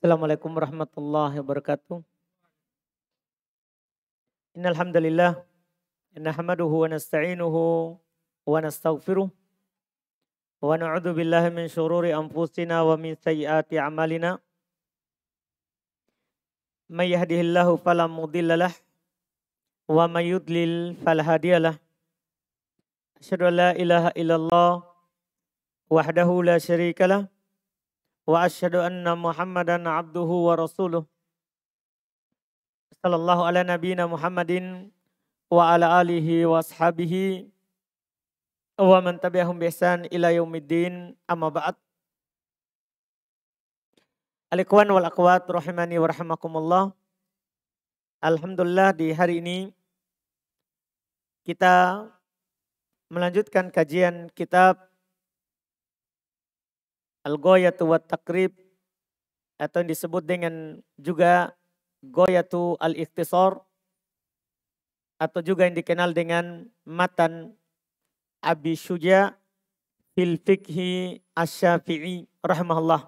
Assalamualaikum warahmatullahi wabarakatuh. Innal hamdalillah nahmaduhu wa nasta'inuhu wa nastaghfiruh wa na'udzu billahi min shururi anfusina wa min sayyiati a'malina. May yahdihillahu fala mudilla lah wa may yudlil fala hadiyalah. Asyhadu an la ilaha illallah wahdahu la syarika واشهد ان محمدا عبده ورسوله صلى الله على نبينا محمد وعلى اله واصحابه ومن تبعهم باحسان الى يوم الدين اما بعد Alikuan wal rahimani wa rahimakumullah. Alhamdulillah di hari ini kita melanjutkan kajian kitab Al-goyatu wa takrib atau yang disebut dengan juga goyatu al-ikhtisor atau juga yang dikenal dengan matan Abi Syuja fil fikhi asyafi'i rahmahullah.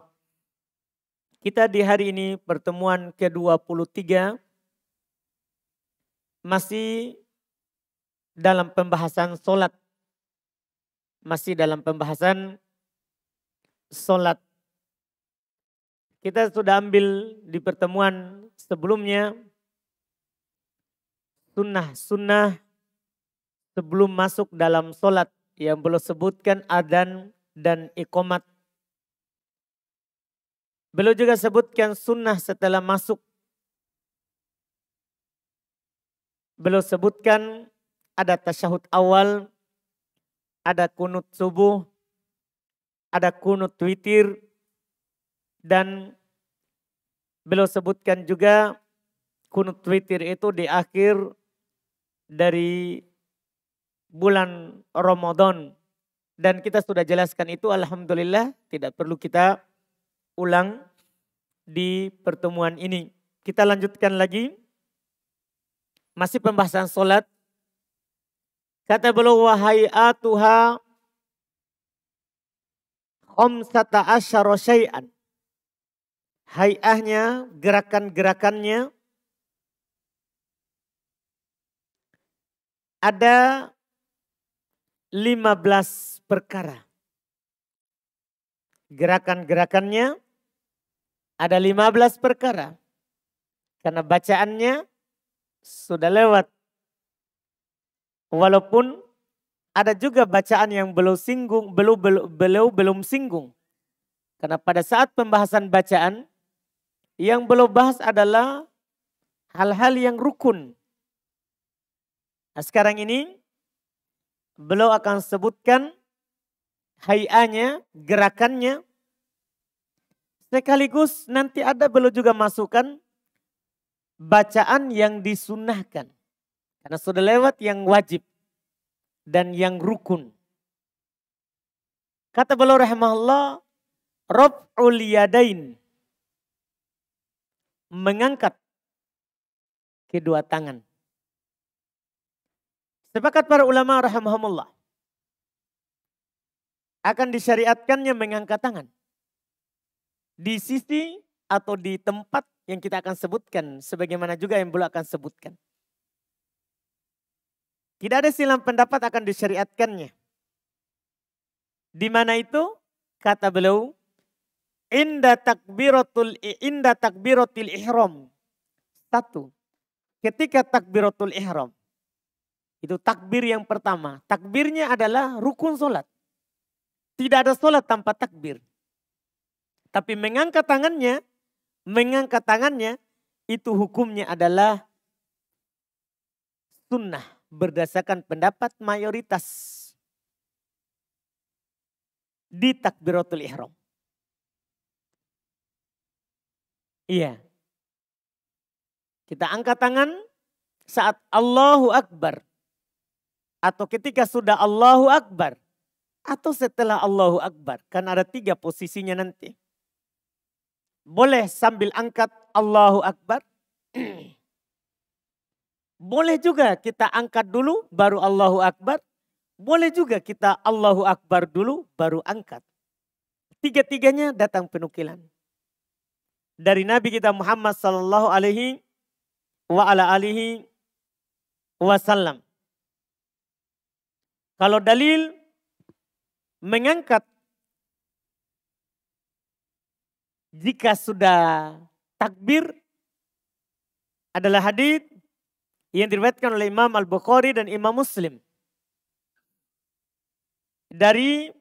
Kita di hari ini pertemuan ke-23 masih dalam pembahasan solat. Masih dalam pembahasan sholat. Kita sudah ambil di pertemuan sebelumnya sunnah-sunnah sebelum masuk dalam sholat yang belum sebutkan adan dan ikomat. Belum juga sebutkan sunnah setelah masuk. Belum sebutkan ada tasyahud awal, ada kunut subuh, ada kunut witir dan beliau sebutkan juga kunut witir itu di akhir dari bulan Ramadan dan kita sudah jelaskan itu alhamdulillah tidak perlu kita ulang di pertemuan ini. Kita lanjutkan lagi masih pembahasan salat Kata beliau wahai atuha khomsata asyara syai'an. Hayahnya, gerakan-gerakannya ada lima belas perkara. Gerakan-gerakannya ada lima belas perkara. Karena bacaannya sudah lewat. Walaupun ada juga bacaan yang belum singgung, belum belum belum, belum singgung. Karena pada saat pembahasan bacaan yang belum bahas adalah hal-hal yang rukun. Nah, sekarang ini beliau akan sebutkan hayanya, gerakannya. Sekaligus nanti ada beliau juga masukkan bacaan yang disunahkan. Karena sudah lewat yang wajib dan yang rukun. Kata beliau rahimahullah, Rob yadain. Mengangkat kedua tangan. Sepakat para ulama rahimahumullah. Akan disyariatkannya mengangkat tangan. Di sisi atau di tempat yang kita akan sebutkan. Sebagaimana juga yang beliau akan sebutkan. Tidak ada silang pendapat akan disyariatkannya. Di mana itu? Kata beliau, inda takbiratul inda takbiratul ihram. Satu. Ketika takbiratul ihram. Itu takbir yang pertama. Takbirnya adalah rukun solat. Tidak ada solat tanpa takbir. Tapi mengangkat tangannya, mengangkat tangannya itu hukumnya adalah sunnah berdasarkan pendapat mayoritas di takbiratul ihram. Iya. Kita angkat tangan saat Allahu Akbar. Atau ketika sudah Allahu Akbar. Atau setelah Allahu Akbar. Karena ada tiga posisinya nanti. Boleh sambil angkat Allahu Akbar. Boleh juga kita angkat dulu baru Allahu Akbar. Boleh juga kita Allahu Akbar dulu baru angkat. Tiga-tiganya datang penukilan. Dari Nabi kita Muhammad sallallahu alaihi wa ala alihi wasallam. Kalau dalil mengangkat jika sudah takbir adalah hadis yang diriwayatkan oleh Imam Al-Bukhari dan Imam Muslim. Dari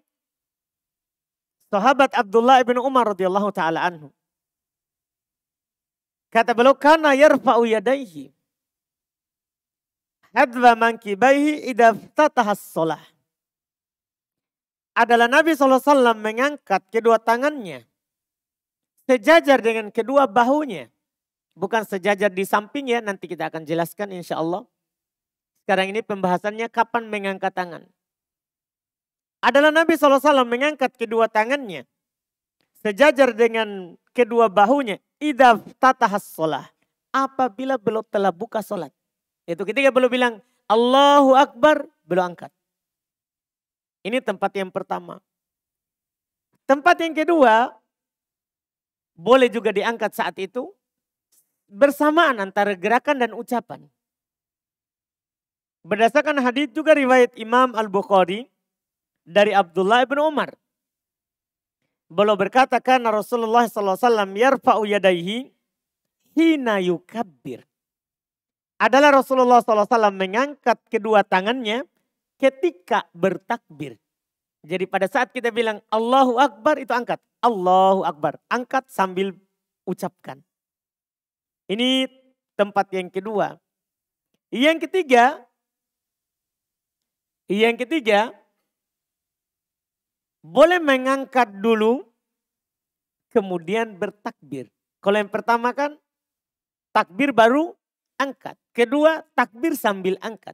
sahabat Abdullah bin Umar radhiyallahu taala anhu. Kata beliau kana yarfa'u yadayhi hadwa mankibaihi idza ftataha shalah. Adalah Nabi SAW mengangkat kedua tangannya sejajar dengan kedua bahunya bukan sejajar di sampingnya, nanti kita akan jelaskan insya Allah. Sekarang ini pembahasannya kapan mengangkat tangan. Adalah Nabi SAW mengangkat kedua tangannya. Sejajar dengan kedua bahunya. Idaf tatahas sholah. Apabila belum telah buka sholat. Itu ketika belum bilang Allahu Akbar, belum angkat. Ini tempat yang pertama. Tempat yang kedua, boleh juga diangkat saat itu bersamaan antara gerakan dan ucapan. Berdasarkan hadis juga riwayat Imam Al-Bukhari dari Abdullah bin Umar. Beliau berkata karena Rasulullah SAW yarfa'u yadaihi hina yukabbir. Adalah Rasulullah SAW mengangkat kedua tangannya ketika bertakbir. Jadi pada saat kita bilang Allahu Akbar itu angkat. Allahu Akbar. Angkat sambil ucapkan. Ini tempat yang kedua. Iya, yang ketiga, iya, yang ketiga, boleh mengangkat dulu, kemudian bertakbir. Kalau yang pertama kan takbir baru angkat. Kedua, takbir sambil angkat.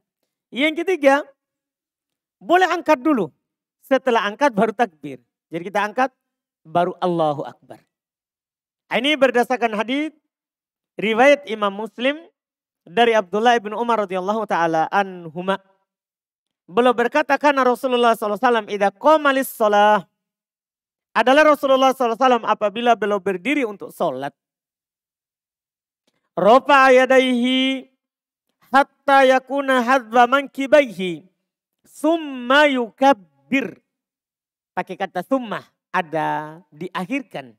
Iya, yang ketiga, boleh angkat dulu. Setelah angkat baru takbir. Jadi kita angkat baru Allahu Akbar. Ini berdasarkan hadis riwayat Imam Muslim dari Abdullah bin Umar radhiyallahu taala anhuma. Beliau berkata karena Rasulullah SAW ida komalis sholah adalah Rasulullah SAW apabila beliau berdiri untuk sholat. Ropa yadaihi hatta yakuna hadba mankibaihi summa yukabbir. Pakai kata summa ada diakhirkan.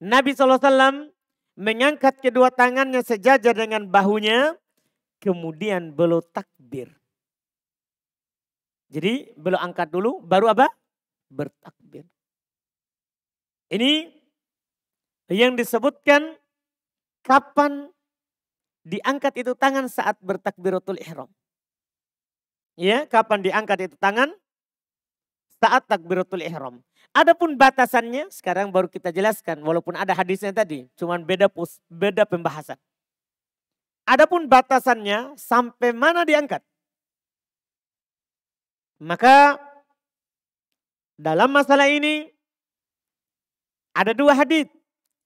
Nabi SAW Mengangkat kedua tangannya sejajar dengan bahunya. Kemudian beliau takbir. Jadi beliau angkat dulu baru apa? Bertakbir. Ini yang disebutkan kapan diangkat itu tangan saat bertakbiratul ihram. Ya, kapan diangkat itu tangan saat takbiratul ihram. Adapun batasannya sekarang baru kita jelaskan walaupun ada hadisnya tadi, cuman beda pos, beda pembahasan. Adapun batasannya sampai mana diangkat? Maka dalam masalah ini ada dua hadis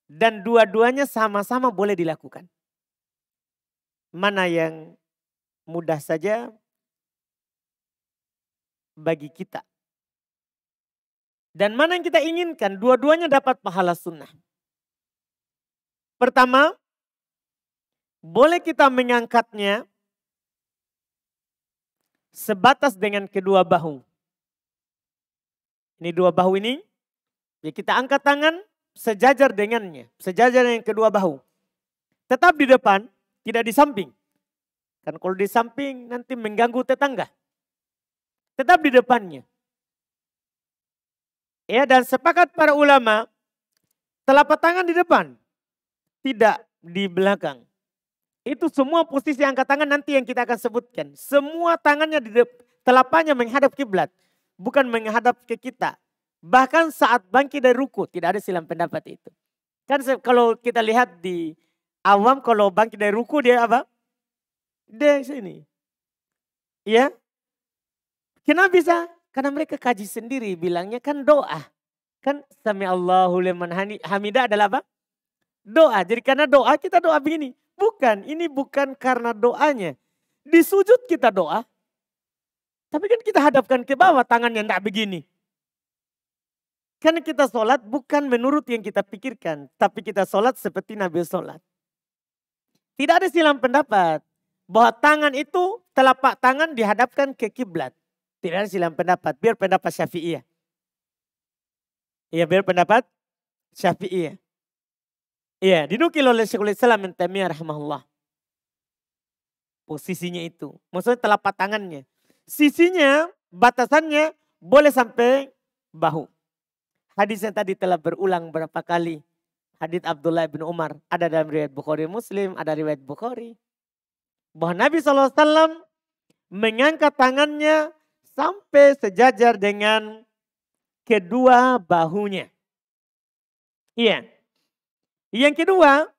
dan dua-duanya sama-sama boleh dilakukan. Mana yang mudah saja bagi kita dan mana yang kita inginkan? Dua-duanya dapat pahala sunnah. Pertama, boleh kita mengangkatnya sebatas dengan kedua bahu. Ini dua bahu ini, ya kita angkat tangan sejajar dengannya, sejajar dengan kedua bahu. Tetap di depan, tidak di samping. Kan kalau di samping nanti mengganggu tetangga. Tetap di depannya. Ya, dan sepakat para ulama telapak tangan di depan, tidak di belakang. Itu semua posisi angkat tangan nanti yang kita akan sebutkan. Semua tangannya di depan, telapaknya menghadap kiblat, bukan menghadap ke kita. Bahkan saat bangkit dari ruku, tidak ada silam pendapat itu. Kan kalau kita lihat di awam kalau bangkit dari ruku dia apa? Dia sini. Ya. Kenapa bisa? Karena mereka kaji sendiri bilangnya kan doa. Kan sami Allahu liman hamida adalah apa? Doa. Jadi karena doa kita doa begini. Bukan, ini bukan karena doanya. Di sujud kita doa. Tapi kan kita hadapkan ke bawah tangan yang tak begini. Karena kita sholat bukan menurut yang kita pikirkan. Tapi kita sholat seperti Nabi sholat. Tidak ada silang pendapat bahwa tangan itu telapak tangan dihadapkan ke kiblat. Tidak ada silang pendapat. Biar pendapat syafi'i ya Iya, biar pendapat syafi'i ya Iya, dinukil oleh Syekhul Islam yang Taimiyah rahmahullah. Posisinya itu. Maksudnya telapak tangannya. Sisinya, batasannya boleh sampai bahu. Hadisnya tadi telah berulang berapa kali. Hadis Abdullah bin Umar. Ada dalam riwayat Bukhari Muslim, ada riwayat Bukhari. Bahwa Nabi SAW mengangkat tangannya sampai sejajar dengan kedua bahunya. Iya. Yang kedua,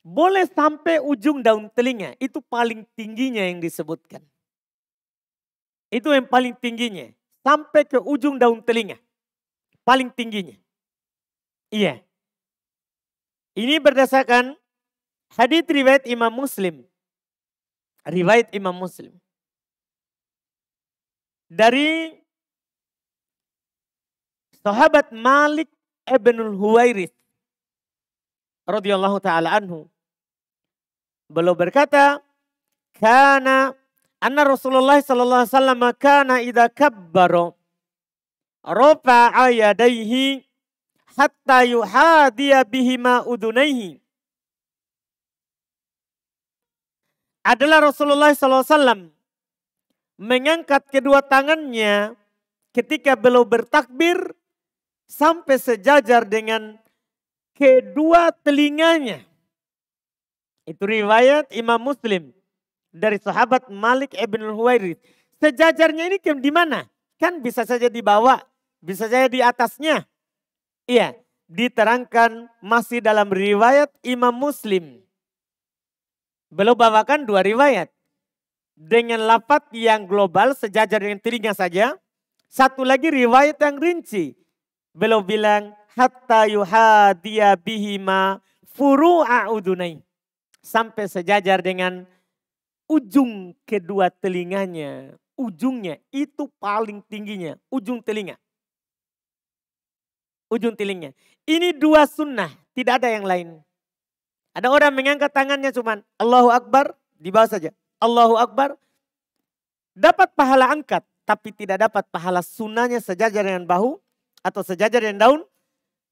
boleh sampai ujung daun telinga. Itu paling tingginya yang disebutkan. Itu yang paling tingginya. Sampai ke ujung daun telinga. Paling tingginya. Iya. Ini berdasarkan hadith riwayat Imam Muslim. Riwayat Imam Muslim dari sahabat Malik ibnul Huwairith radhiyallahu taala anhu. Beliau berkata, "Kana anna Rasulullah sallallahu alaihi wasallam kana idza kabbara rafa'a yadayhi hatta yuhadiya bihima udunaihi." Adalah Rasulullah sallallahu alaihi wasallam mengangkat kedua tangannya ketika beliau bertakbir sampai sejajar dengan kedua telinganya. Itu riwayat Imam Muslim dari sahabat Malik ibn Huwairith. Sejajarnya ini di mana? Kan bisa saja di bawah, bisa saja di atasnya. Iya, diterangkan masih dalam riwayat Imam Muslim. Belum bawakan dua riwayat dengan lapat yang global sejajar dengan telinga saja. Satu lagi riwayat yang rinci. Beliau bilang hatta yuhadiya bihima furu'a udunai. Sampai sejajar dengan ujung kedua telinganya. Ujungnya itu paling tingginya. Ujung telinga. Ujung telinga. Ini dua sunnah. Tidak ada yang lain. Ada orang mengangkat tangannya cuman Allahu Akbar di bawah saja. Allahu Akbar. Dapat pahala angkat, tapi tidak dapat pahala sunnahnya sejajar dengan bahu atau sejajar dengan daun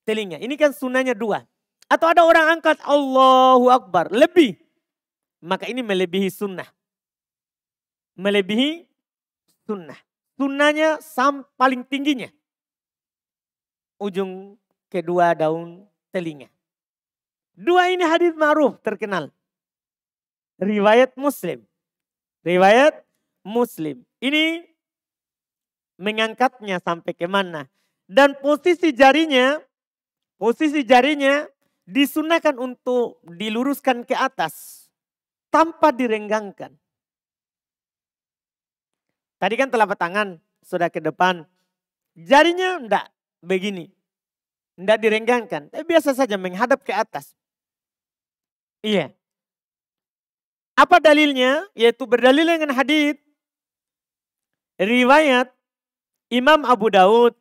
telinga. Ini kan sunnahnya dua. Atau ada orang angkat Allahu Akbar lebih. Maka ini melebihi sunnah. Melebihi sunnah. Sunnahnya sam paling tingginya. Ujung kedua daun telinga. Dua ini hadis ma'ruf terkenal. Riwayat Muslim. Riwayat Muslim. Ini mengangkatnya sampai ke mana. Dan posisi jarinya, posisi jarinya disunahkan untuk diluruskan ke atas tanpa direnggangkan. Tadi kan telapak tangan sudah ke depan. Jarinya enggak begini. Enggak direnggangkan. Tapi biasa saja menghadap ke atas. Iya. Apa dalilnya? Yaitu berdalil dengan hadis riwayat Imam Abu Daud.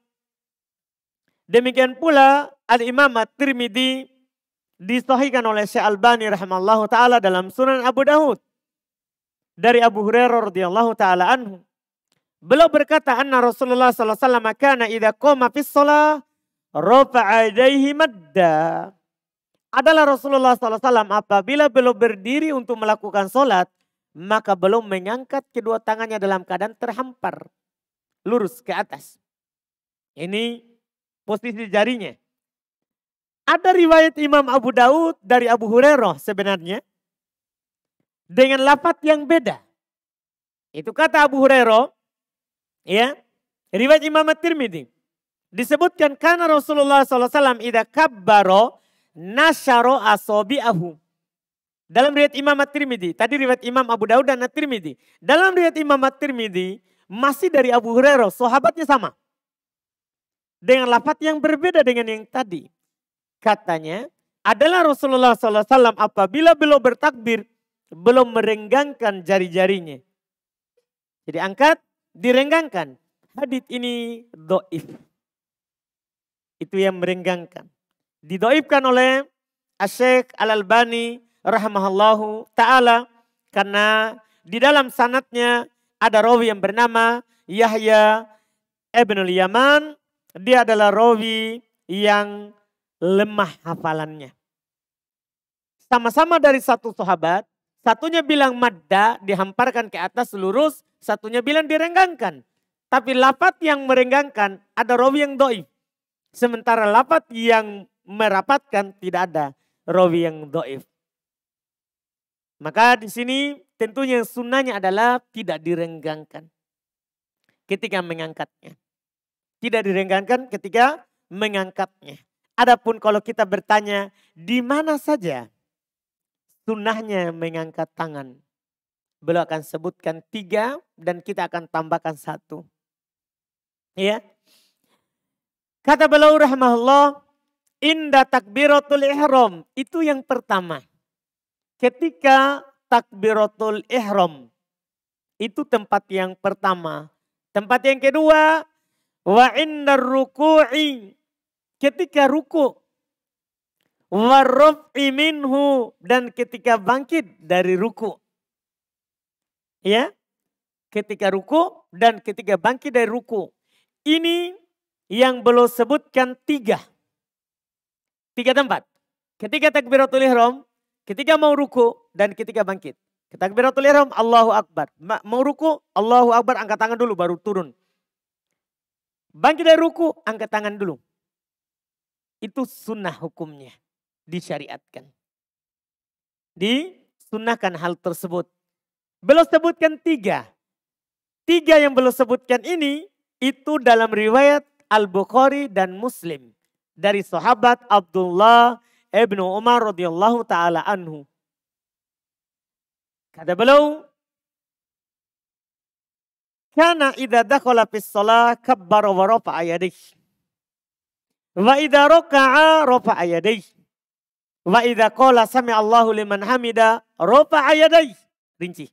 Demikian pula Al-Imam At-Tirmidzi disahihkan oleh Syekh Albani rahimallahu taala dalam Sunan Abu Daud dari Abu Hurairah radhiyallahu taala anhu. Beliau berkata anna Rasulullah sallallahu alaihi wasallam kana idza koma fis shalah rafa'a yadayhi madda adalah Rasulullah SAW apabila belum berdiri untuk melakukan sholat, maka belum mengangkat kedua tangannya dalam keadaan terhampar lurus ke atas. Ini posisi jarinya. Ada riwayat Imam Abu Daud dari Abu Hurairah sebenarnya dengan lapat yang beda. Itu kata Abu Hurairah, ya, riwayat Imam At-Tirmidzi. Disebutkan karena Rasulullah SAW tidak kabbaro nasyaro ahum Dalam riwayat Imam At-Tirmidzi, tadi riwayat Imam Abu Daud dan At-Tirmidzi. Dalam riwayat Imam At-Tirmidzi masih dari Abu Hurairah, sahabatnya sama. Dengan lapat yang berbeda dengan yang tadi. Katanya, adalah Rasulullah Wasallam apabila beliau bertakbir, belum merenggangkan jari-jarinya. Jadi angkat, direnggangkan. Hadit ini doif. Itu yang merenggangkan didoibkan oleh Asyik Al-Albani rahmahallahu ta'ala karena di dalam sanatnya ada rawi yang bernama Yahya Ibn Yaman. Dia adalah rawi yang lemah hafalannya. Sama-sama dari satu sahabat, satunya bilang madda dihamparkan ke atas lurus, satunya bilang direnggangkan. Tapi lapat yang merenggangkan ada rawi yang doib. Sementara lapat yang merapatkan tidak ada rawi yang doif. Maka di sini tentunya sunnahnya adalah tidak direnggangkan ketika mengangkatnya. Tidak direnggangkan ketika mengangkatnya. Adapun kalau kita bertanya di mana saja sunnahnya mengangkat tangan. Beliau akan sebutkan tiga dan kita akan tambahkan satu. Ya. Kata beliau rahmahullah, Inda takbiratul ihram. Itu yang pertama. Ketika takbiratul ihram. Itu tempat yang pertama. Tempat yang kedua. Wa inda ruku'i. Ketika ruku. Wa raf'i minhu. Dan ketika bangkit dari ruku. Ya. Ketika ruku dan ketika bangkit dari ruku. Ini yang belum sebutkan tiga. Tiga tempat. Ketika takbiratul ihram, ketika mau ruku dan ketika bangkit. Takbiratul ihram Allahu Akbar. Mau ruku Allahu Akbar angkat tangan dulu baru turun. Bangkit dari ruku angkat tangan dulu. Itu sunnah hukumnya. Disyariatkan. Disunahkan hal tersebut. Belum sebutkan tiga. Tiga yang belum sebutkan ini itu dalam riwayat Al-Bukhari dan Muslim dari sahabat Abdullah ibnu Umar radhiyallahu taala anhu. Kata beliau, "Kana idza dakhala fi shalah kabbara wa rafa'a yadayh. Wa idza raka'a rafa'a yadayh. Wa idza qala sami Allahu liman hamida rafa'a yadayh. Rinci.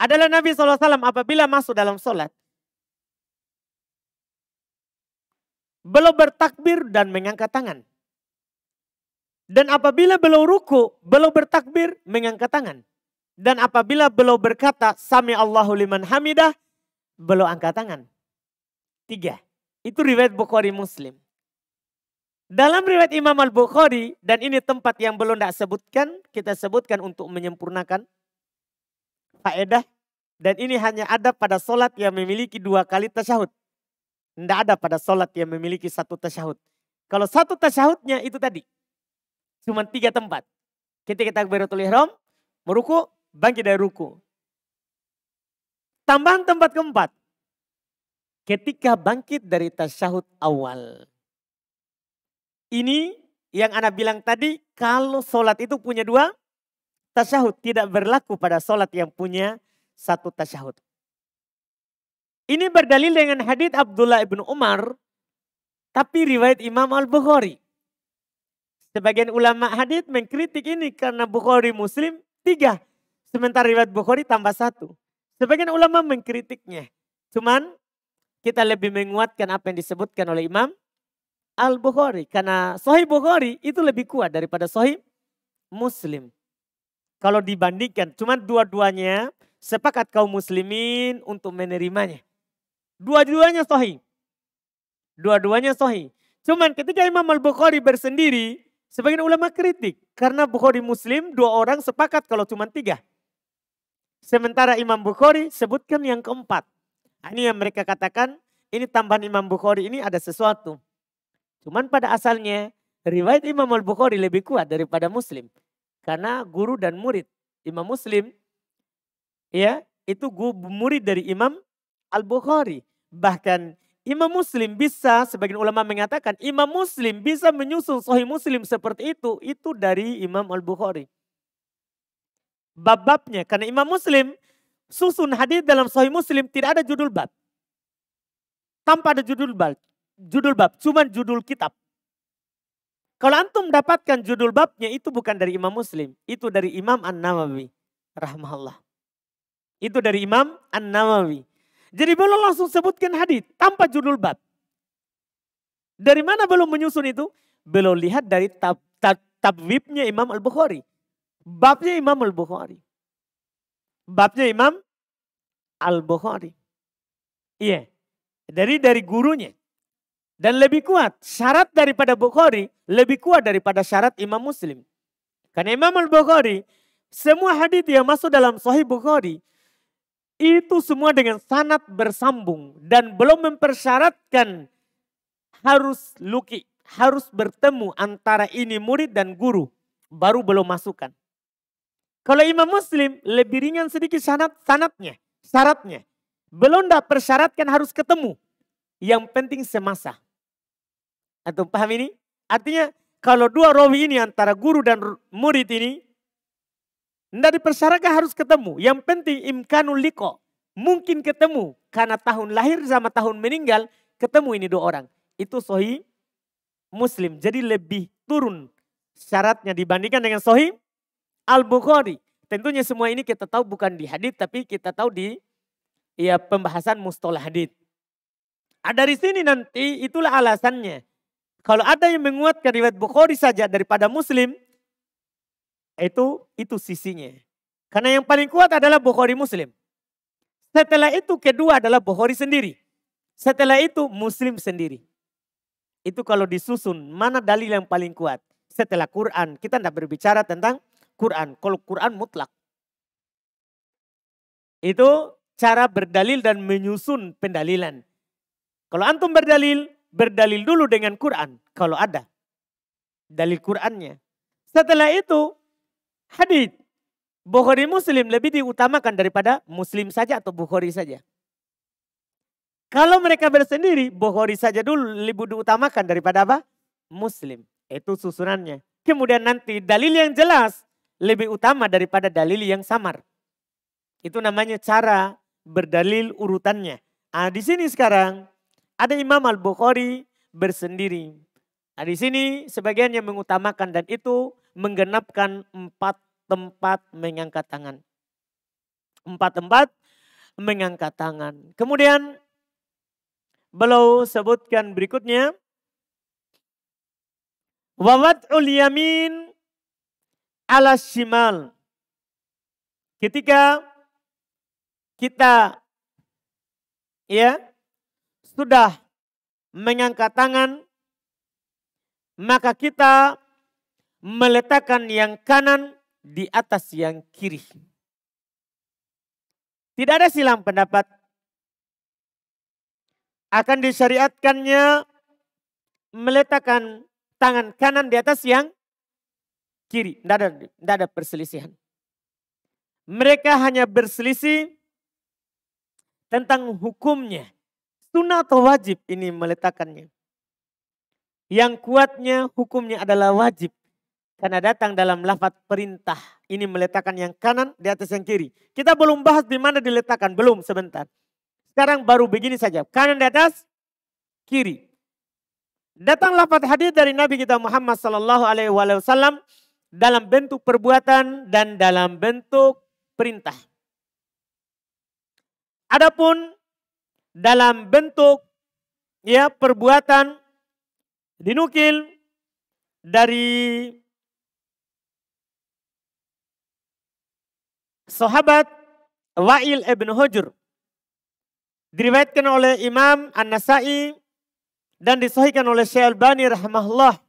Adalah Nabi SAW apabila masuk dalam sholat. belum bertakbir dan mengangkat tangan. Dan apabila belum ruku, belum bertakbir, mengangkat tangan. Dan apabila belum berkata, Sami Allahu liman hamidah, belum angkat tangan. Tiga. Itu riwayat Bukhari Muslim. Dalam riwayat Imam Al-Bukhari, dan ini tempat yang belum tidak sebutkan, kita sebutkan untuk menyempurnakan faedah. Dan ini hanya ada pada solat yang memiliki dua kali tasyahud. Tidak ada pada sholat yang memiliki satu tasyahud. Kalau satu tasyahudnya itu tadi. Cuma tiga tempat. Ketika takbiratul ihram, meruku, bangkit dari ruku. Tambahan tempat keempat. Ketika bangkit dari tasyahud awal. Ini yang anak bilang tadi, kalau sholat itu punya dua tasyahud. Tidak berlaku pada sholat yang punya satu tasyahud. Ini berdalil dengan hadis Abdullah ibnu Umar, tapi riwayat Imam Al Bukhari. Sebagian ulama hadis mengkritik ini karena Bukhari Muslim tiga, sementara riwayat Bukhari tambah satu. Sebagian ulama mengkritiknya. Cuman kita lebih menguatkan apa yang disebutkan oleh Imam Al Bukhari karena Sahih Bukhari itu lebih kuat daripada Sahih Muslim. Kalau dibandingkan, cuman dua-duanya sepakat kaum muslimin untuk menerimanya. Dua-duanya sahih. Dua-duanya sahih. Cuman ketika Imam Al-Bukhari bersendiri, sebagian ulama kritik. Karena Bukhari Muslim dua orang sepakat kalau cuma tiga. Sementara Imam Bukhari sebutkan yang keempat. Nah, ini yang mereka katakan, ini tambahan Imam Bukhari ini ada sesuatu. Cuman pada asalnya riwayat Imam Al-Bukhari lebih kuat daripada Muslim. Karena guru dan murid Imam Muslim ya itu guru murid dari Imam Al-Bukhari. Bahkan Imam Muslim bisa, sebagian ulama mengatakan Imam Muslim bisa menyusun Sahih Muslim seperti itu, itu dari Imam Al-Bukhari. Bab-babnya, karena Imam Muslim susun hadis dalam Sahih Muslim tidak ada judul bab. Tanpa ada judul bab, judul bab, cuma judul kitab. Kalau antum dapatkan judul babnya itu bukan dari Imam Muslim, itu dari Imam An-Nawawi rahmahullah. Itu dari Imam An-Nawawi. Jadi belum langsung sebutkan hadis tanpa judul bab. Dari mana belum menyusun itu? Belum lihat dari tab, tab, tabwibnya Imam Al-Bukhari. Babnya Imam Al-Bukhari. Babnya Imam Al-Bukhari. Iya. Yeah. Dari dari gurunya. Dan lebih kuat. Syarat daripada Bukhari lebih kuat daripada syarat Imam Muslim. Karena Imam Al-Bukhari, semua hadis yang masuk dalam Sahih Bukhari itu semua dengan sanat bersambung dan belum mempersyaratkan harus luki, harus bertemu antara ini murid dan guru. Baru belum masukkan Kalau Imam Muslim lebih ringan sedikit sanat, sanatnya, syaratnya. Belum tidak persyaratkan harus ketemu. Yang penting semasa. Atau paham ini? Artinya kalau dua rawi ini antara guru dan murid ini tidak dipersyaratkan harus ketemu. Yang penting imkanul liko. Mungkin ketemu. Karena tahun lahir sama tahun meninggal. Ketemu ini dua orang. Itu sohi muslim. Jadi lebih turun syaratnya dibandingkan dengan sohi al-Bukhari. Tentunya semua ini kita tahu bukan di hadith. Tapi kita tahu di ya, pembahasan mustalah hadit Nah, dari sini nanti itulah alasannya. Kalau ada yang menguatkan riwayat Bukhari saja daripada Muslim, itu itu sisinya. Karena yang paling kuat adalah Bukhari Muslim. Setelah itu kedua adalah Bukhari sendiri. Setelah itu Muslim sendiri. Itu kalau disusun mana dalil yang paling kuat. Setelah Quran kita tidak berbicara tentang Quran. Kalau Quran mutlak. Itu cara berdalil dan menyusun pendalilan. Kalau antum berdalil, berdalil dulu dengan Quran kalau ada dalil Qurannya. Setelah itu hadis. Bukhari Muslim lebih diutamakan daripada Muslim saja atau Bukhari saja. Kalau mereka bersendiri, Bukhari saja dulu lebih diutamakan daripada apa? Muslim. Itu susunannya. Kemudian nanti dalil yang jelas lebih utama daripada dalil yang samar. Itu namanya cara berdalil urutannya. Nah, di sini sekarang ada Imam Al-Bukhari bersendiri. Nah, di sini sebagian yang mengutamakan dan itu menggenapkan empat tempat mengangkat tangan. Empat tempat mengangkat tangan. Kemudian beliau sebutkan berikutnya. Wawat yamin ala shimal. Ketika kita ya sudah mengangkat tangan maka kita meletakkan yang kanan di atas yang kiri. Tidak ada silang pendapat. Akan disyariatkannya meletakkan tangan kanan di atas yang kiri. Tidak ada, tidak ada perselisihan. Mereka hanya berselisih tentang hukumnya. Sunnah atau wajib ini meletakkannya. Yang kuatnya hukumnya adalah wajib. Karena datang dalam lafat perintah. Ini meletakkan yang kanan di atas yang kiri. Kita belum bahas di mana diletakkan. Belum sebentar. Sekarang baru begini saja. Kanan di atas, kiri. Datang lafat hadir dari Nabi kita Muhammad Sallallahu Alaihi Wasallam dalam bentuk perbuatan dan dalam bentuk perintah. Adapun dalam bentuk ya perbuatan dinukil dari sahabat Wa'il ibn Hujur. Diriwayatkan oleh Imam An-Nasai dan disahihkan oleh Syekh Al-Bani rahimahullah.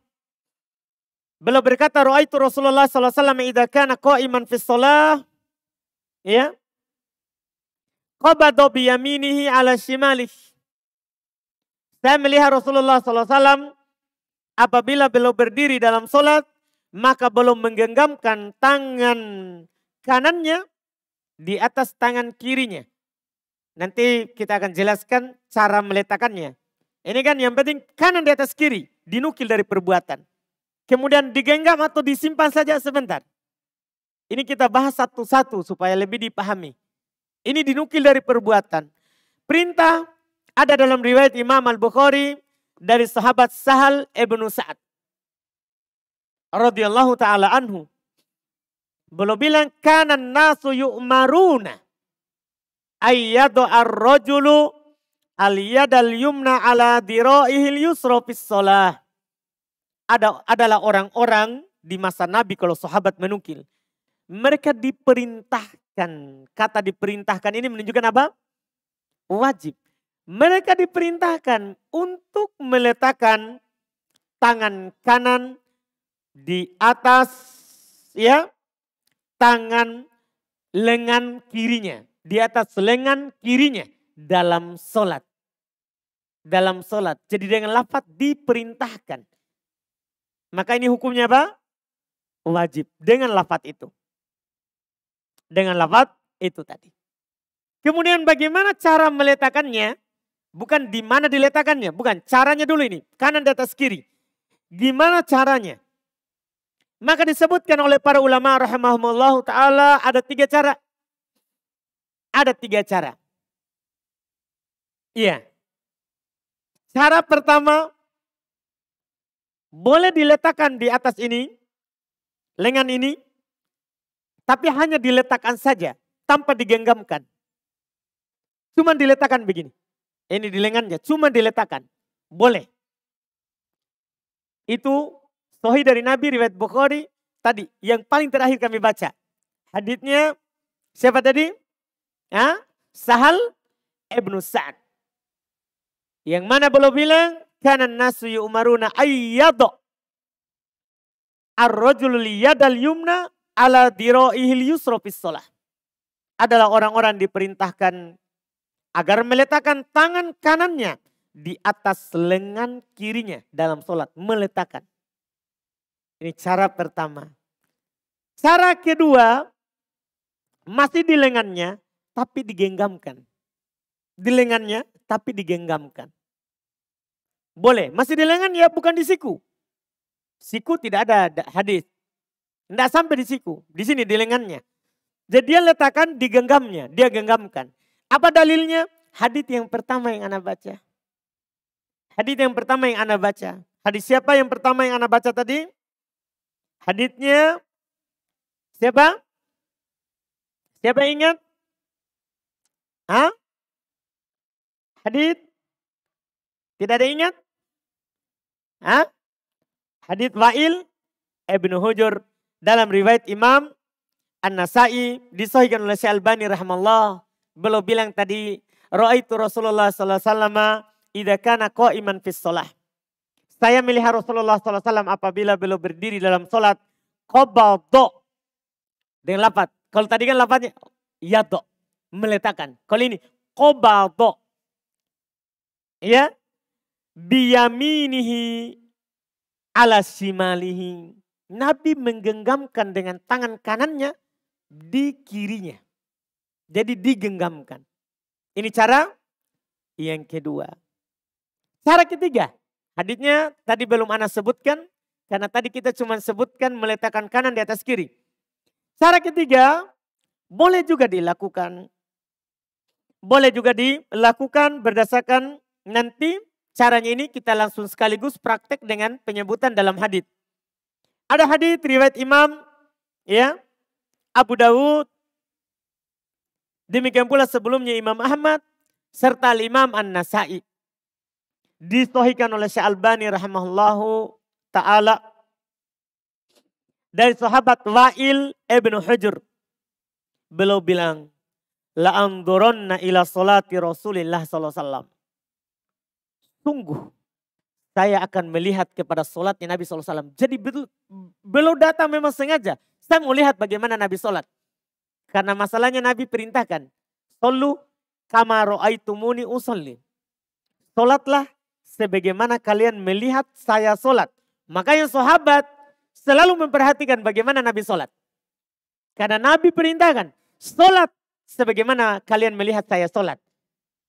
Beliau berkata, "Ra'aitu Rasulullah sallallahu alaihi wasallam idza kana qa'iman fi shalah" ya. Qabada bi yaminihi ala shimalih. Saya melihat Rasulullah sallallahu alaihi wasallam apabila beliau berdiri dalam salat maka belum menggenggamkan tangan kanannya di atas tangan kirinya. Nanti kita akan jelaskan cara meletakkannya. Ini kan yang penting kanan di atas kiri, dinukil dari perbuatan. Kemudian digenggam atau disimpan saja sebentar. Ini kita bahas satu-satu supaya lebih dipahami. Ini dinukil dari perbuatan. Perintah ada dalam riwayat Imam Al-Bukhari dari sahabat Sahal Ibnu Sa'ad. Radiyallahu taala anhu belum bilang kanan nasu yu'maruna. Ayyadu ar-rajulu al-yadal yumna ala dira'ihil yusra fis Ada, adalah orang-orang di masa Nabi kalau sahabat menukil. Mereka diperintahkan. Kata diperintahkan ini menunjukkan apa? Wajib. Mereka diperintahkan untuk meletakkan tangan kanan di atas ya tangan lengan kirinya, di atas lengan kirinya dalam solat. Dalam solat. Jadi dengan lafat diperintahkan. Maka ini hukumnya apa? Wajib. Dengan lafat itu. Dengan lafat itu tadi. Kemudian bagaimana cara meletakkannya? Bukan di mana diletakkannya, bukan caranya dulu ini. Kanan di atas kiri. Gimana caranya? Maka disebutkan oleh para ulama rahimahumullah ta'ala ada tiga cara. Ada tiga cara. Iya. Cara pertama boleh diletakkan di atas ini, lengan ini, tapi hanya diletakkan saja tanpa digenggamkan. Cuma diletakkan begini. Ini di lengannya, Cuma diletakkan. Boleh. Itu Sohi dari Nabi riwayat Bukhari tadi yang paling terakhir kami baca. Haditnya siapa tadi? Ya, Sahal Ibnu Sa'ad. Yang mana beliau bilang karena nasu yu'maruna ayyadha ar liyad liyadal yumna ala diroihil yusra fis Adalah orang-orang diperintahkan agar meletakkan tangan kanannya di atas lengan kirinya dalam sholat. Meletakkan. Ini cara pertama. Cara kedua, masih di lengannya tapi digenggamkan. Di lengannya tapi digenggamkan. Boleh, masih di lengan ya bukan di siku. Siku tidak ada hadis. Tidak sampai di siku, di sini di lengannya. Jadi dia letakkan di genggamnya, dia genggamkan. Apa dalilnya? Hadis yang pertama yang anak baca. Hadis yang pertama yang anak baca. Hadis siapa yang pertama yang anak baca tadi? Haditnya siapa? Siapa ingat? Hah? Hadit? Tidak ada ingat? Hah? Hadit Wa'il Ibnu Hujur dalam riwayat Imam An-Nasai disahihkan oleh Syekh Albani rahimallah. Beliau bilang tadi, "Ra'aitu Rasulullah sallallahu alaihi wasallam idza kana qa'iman fis shalah." Saya melihat Rasulullah SAW apabila beliau berdiri dalam sholat. Kobaldo. Dengan lapat. Kalau tadi kan lapatnya yado. Meletakkan. Kalau ini kobaldo. Ya. Biyaminihi ala simalihi. Nabi menggenggamkan dengan tangan kanannya di kirinya. Jadi digenggamkan. Ini cara yang kedua. Cara ketiga, Haditnya tadi belum Ana sebutkan, karena tadi kita cuma sebutkan meletakkan kanan di atas kiri. Cara ketiga, boleh juga dilakukan. Boleh juga dilakukan berdasarkan nanti caranya ini kita langsung sekaligus praktek dengan penyebutan dalam hadit. Ada hadit riwayat Imam ya Abu Dawud. Demikian pula sebelumnya Imam Ahmad serta Imam An-Nasai disohikan oleh Syekh Albani rahimahullahu taala dari sahabat Wa'il ibnu Hujr Beliau bilang, la anduronna ila salati Rasulillah sallallahu alaihi wasallam. Sungguh saya akan melihat kepada salatnya Nabi SAW. Jadi betul, beliau datang memang sengaja. Saya mau lihat bagaimana Nabi solat. Karena masalahnya Nabi perintahkan. Solu kama ro'aitumuni usolli. Solatlah sebagaimana kalian melihat saya sholat. Makanya sahabat selalu memperhatikan bagaimana Nabi sholat. Karena Nabi perintahkan sholat sebagaimana kalian melihat saya sholat.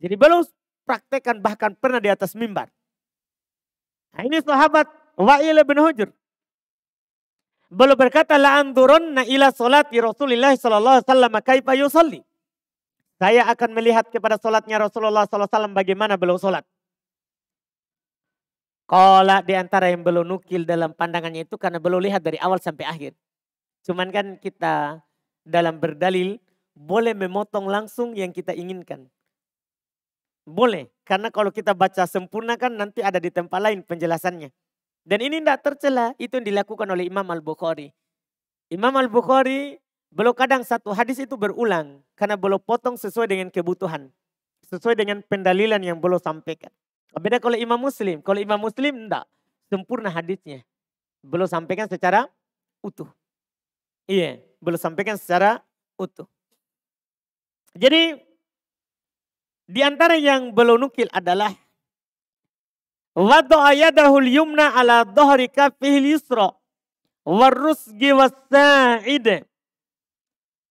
Jadi belum praktekkan bahkan pernah di atas mimbar. Nah, ini sahabat Wa'il bin Hujur. Belum berkata la andurunna ila di Rasulillah sallallahu alaihi wasallam Saya akan melihat kepada sholatnya Rasulullah sallallahu alaihi wasallam bagaimana beliau sholat. Kola di antara yang belum nukil dalam pandangannya itu karena belum lihat dari awal sampai akhir. Cuman kan kita dalam berdalil boleh memotong langsung yang kita inginkan. Boleh, karena kalau kita baca sempurna kan nanti ada di tempat lain penjelasannya. Dan ini tidak tercela, itu yang dilakukan oleh Imam Al-Bukhari. Imam Al-Bukhari belum kadang satu hadis itu berulang karena belum potong sesuai dengan kebutuhan. Sesuai dengan pendalilan yang belum sampaikan. Beda kalau Imam Muslim. Kalau Imam Muslim enggak. Sempurna hadisnya. Belum sampaikan secara utuh. Iya, belum sampaikan secara utuh. Jadi di antara yang belum nukil adalah Wadu'a yadahul yumna ala dhahri kafihil yusra warusgi wasa'ide.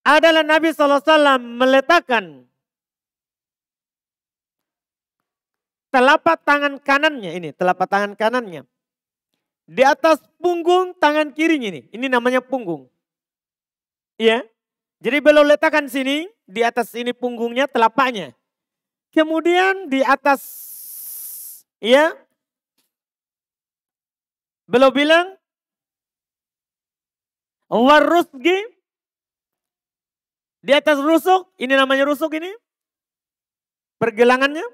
Adalah Nabi SAW meletakkan telapak tangan kanannya ini, telapak tangan kanannya. Di atas punggung tangan kirinya ini, ini namanya punggung. Iya, jadi beliau letakkan sini, di atas ini punggungnya, telapaknya. Kemudian di atas, ya, beliau bilang, warusgi, di atas rusuk, ini namanya rusuk ini, pergelangannya,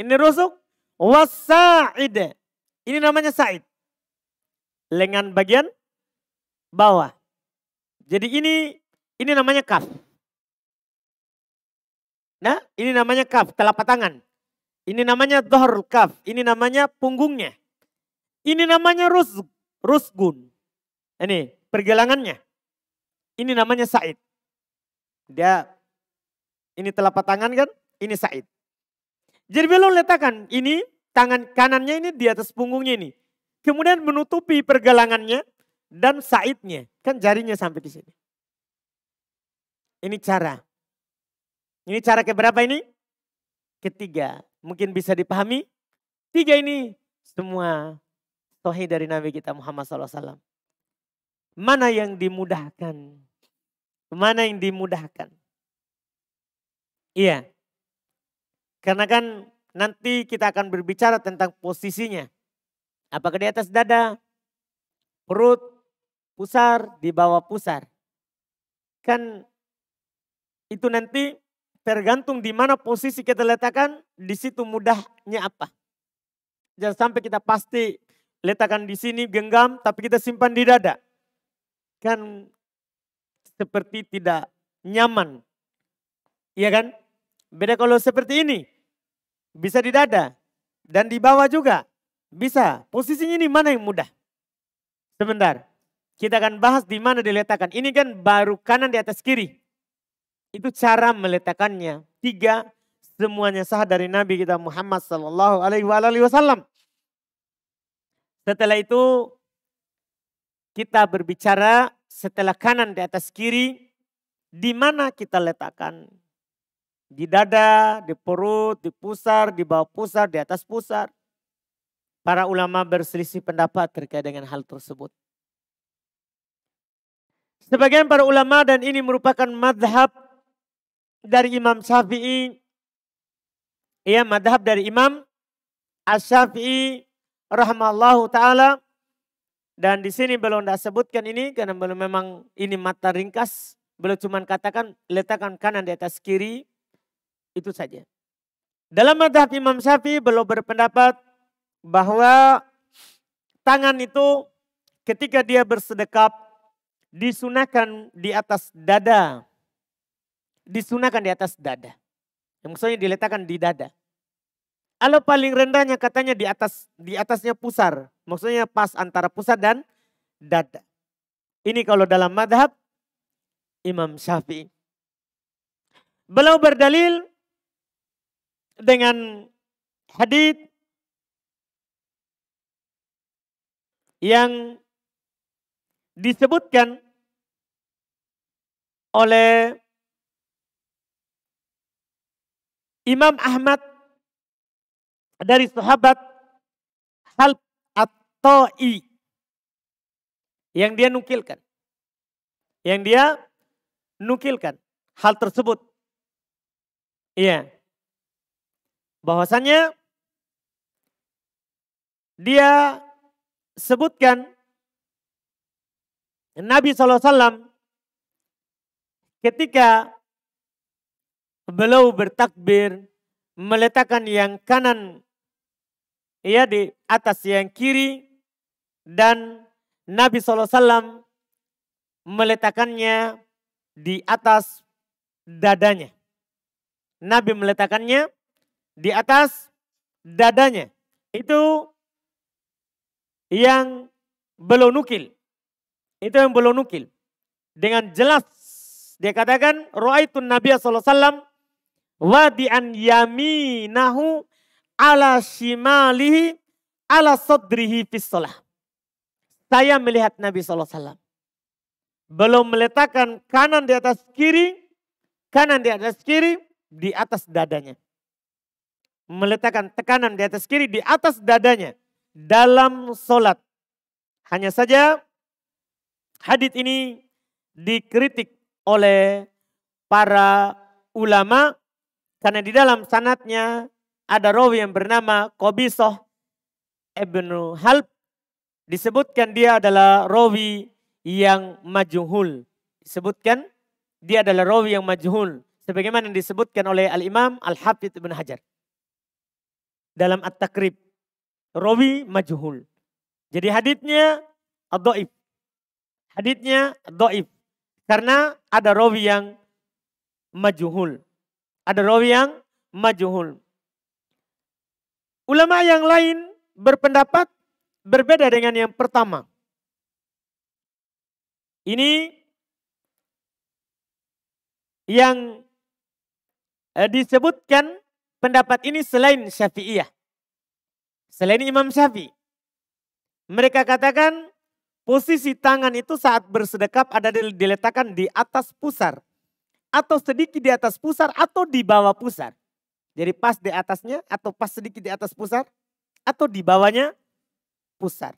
ini rusuk. Wasa'id. Ini namanya sa'id. Lengan bagian bawah. Jadi ini ini namanya kaf. Nah, ini namanya kaf, telapak tangan. Ini namanya dohor kaf, ini namanya punggungnya. Ini namanya rus, rusgun. Ini pergelangannya. Ini namanya Said. Dia ini telapak tangan kan? Ini Said. Jadi beliau letakkan ini tangan kanannya ini di atas punggungnya ini. Kemudian menutupi pergelangannya dan saitnya Kan jarinya sampai di sini. Ini cara. Ini cara keberapa ini? Ketiga. Mungkin bisa dipahami. Tiga ini semua sohi dari Nabi kita Muhammad SAW. Mana yang dimudahkan? Mana yang dimudahkan? Iya. Karena kan nanti kita akan berbicara tentang posisinya. Apakah di atas dada, perut, pusar, di bawah pusar. Kan itu nanti tergantung di mana posisi kita letakkan, di situ mudahnya apa. Jangan sampai kita pasti letakkan di sini genggam, tapi kita simpan di dada. Kan seperti tidak nyaman. Iya kan? Beda kalau seperti ini. Bisa di dada dan di bawah juga. Bisa. Posisinya ini mana yang mudah? Sebentar. Kita akan bahas di mana diletakkan. Ini kan baru kanan di atas kiri. Itu cara meletakkannya. Tiga, semuanya sah dari Nabi kita Muhammad Sallallahu Alaihi Wasallam. Setelah itu kita berbicara setelah kanan di atas kiri, di mana kita letakkan di dada, di perut, di pusar, di bawah pusar, di atas pusar. Para ulama berselisih pendapat terkait dengan hal tersebut. Sebagian para ulama dan ini merupakan madhab dari Imam Syafi'i. Ia madhab dari Imam Asy-Syafi'i rahmallahu ta'ala. Dan di sini belum tidak sebutkan ini karena belum memang ini mata ringkas. Belum cuma katakan letakkan kanan di atas kiri. Itu saja. Dalam madhab Imam Syafi'i belum berpendapat bahwa tangan itu ketika dia bersedekap disunahkan di atas dada. Disunahkan di atas dada. Yang maksudnya diletakkan di dada. Kalau paling rendahnya katanya di atas di atasnya pusar. Maksudnya pas antara pusar dan dada. Ini kalau dalam madhab Imam Syafi'i. Beliau berdalil dengan hadis yang disebutkan oleh Imam Ahmad dari sahabat Hal At-Ta'i yang dia nukilkan. Yang dia nukilkan hal tersebut. Iya bahwasanya dia sebutkan Nabi SAW ketika beliau bertakbir meletakkan yang kanan ia di atas yang kiri dan Nabi SAW meletakkannya di atas dadanya. Nabi meletakkannya di atas dadanya. Itu yang belum nukil. Itu yang belum nukil. Dengan jelas dia katakan ru'aitun Nabi sallallahu wasallam wadi'an yaminahu ala shimalihi ala sadrihi fis salah. Saya melihat Nabi sallallahu belum meletakkan kanan di atas kiri, kanan di atas kiri di atas dadanya meletakkan tekanan di atas kiri, di atas dadanya dalam solat. Hanya saja hadith ini dikritik oleh para ulama karena di dalam sanatnya ada rawi yang bernama Qobisoh Ibnu Halb. Disebutkan dia adalah rawi yang majuhul. Disebutkan dia adalah rawi yang majuhul Sebagaimana disebutkan oleh Al-Imam Al-Hafidh Ibn Hajar dalam At-Takrib. Rawi majhul. Jadi haditnya ad-do'if. Haditnya ad-do'if. Karena ada rawi yang majhul. Ada rawi yang majhul. Ulama yang lain berpendapat berbeda dengan yang pertama. Ini yang eh, disebutkan pendapat ini selain Syafi'iyah. Selain Imam Syafi'i. Mereka katakan posisi tangan itu saat bersedekap ada diletakkan di atas pusar. Atau sedikit di atas pusar atau di bawah pusar. Jadi pas di atasnya atau pas sedikit di atas pusar atau di bawahnya pusar.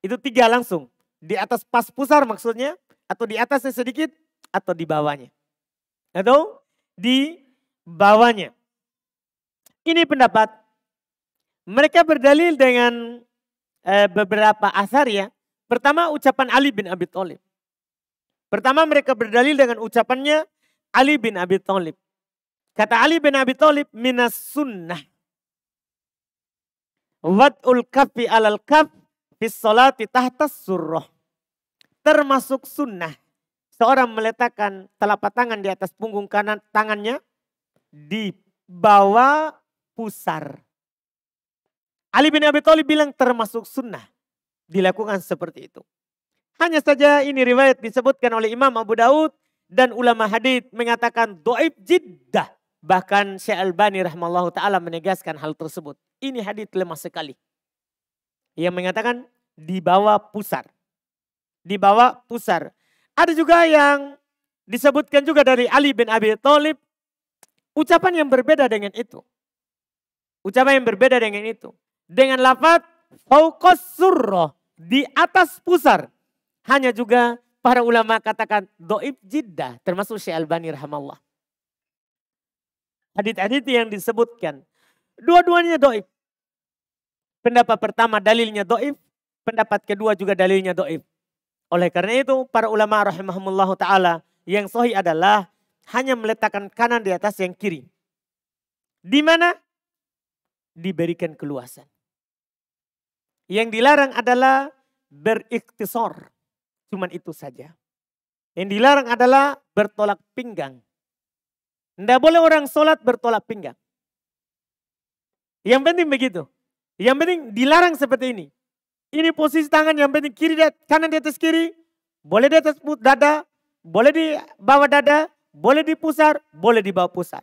Itu tiga langsung. Di atas pas pusar maksudnya atau di atasnya sedikit atau di bawahnya. Atau di bawahnya. Ini pendapat. Mereka berdalil dengan eh, beberapa asar ya. Pertama ucapan Ali bin Abi Thalib. Pertama mereka berdalil dengan ucapannya Ali bin Abi Thalib. Kata Ali bin Abi Thalib minas sunnah. Wad'ul kafi alal kaf fi salati tahta surroh. Termasuk sunnah. Seorang meletakkan telapak tangan di atas punggung kanan tangannya di bawah pusar. Ali bin Abi Thalib bilang termasuk sunnah dilakukan seperti itu. Hanya saja ini riwayat disebutkan oleh Imam Abu Daud dan ulama hadis mengatakan doib jiddah. Bahkan Syekh Albani rahmallahu ta'ala menegaskan hal tersebut. Ini hadis lemah sekali. Yang mengatakan dibawa pusar. Dibawa pusar. Ada juga yang disebutkan juga dari Ali bin Abi Thalib ucapan yang berbeda dengan itu. Ucapan yang berbeda dengan itu. Dengan lafat faukos surroh, di atas pusar. Hanya juga para ulama katakan doib jiddah, termasuk Syekh Albani rahmallah. Hadit-hadit yang disebutkan. Dua-duanya doib. Pendapat pertama dalilnya doib, pendapat kedua juga dalilnya doib. Oleh karena itu para ulama rahimahumullah ta'ala yang sohi adalah hanya meletakkan kanan di atas yang kiri. Di mana diberikan keluasan. Yang dilarang adalah beriktisor. Cuman itu saja. Yang dilarang adalah bertolak pinggang. Tidak boleh orang sholat bertolak pinggang. Yang penting begitu. Yang penting dilarang seperti ini. Ini posisi tangan yang penting kiri dan kanan di atas kiri. Boleh di atas dada, boleh di bawah dada, boleh di pusar, boleh di bawah pusar.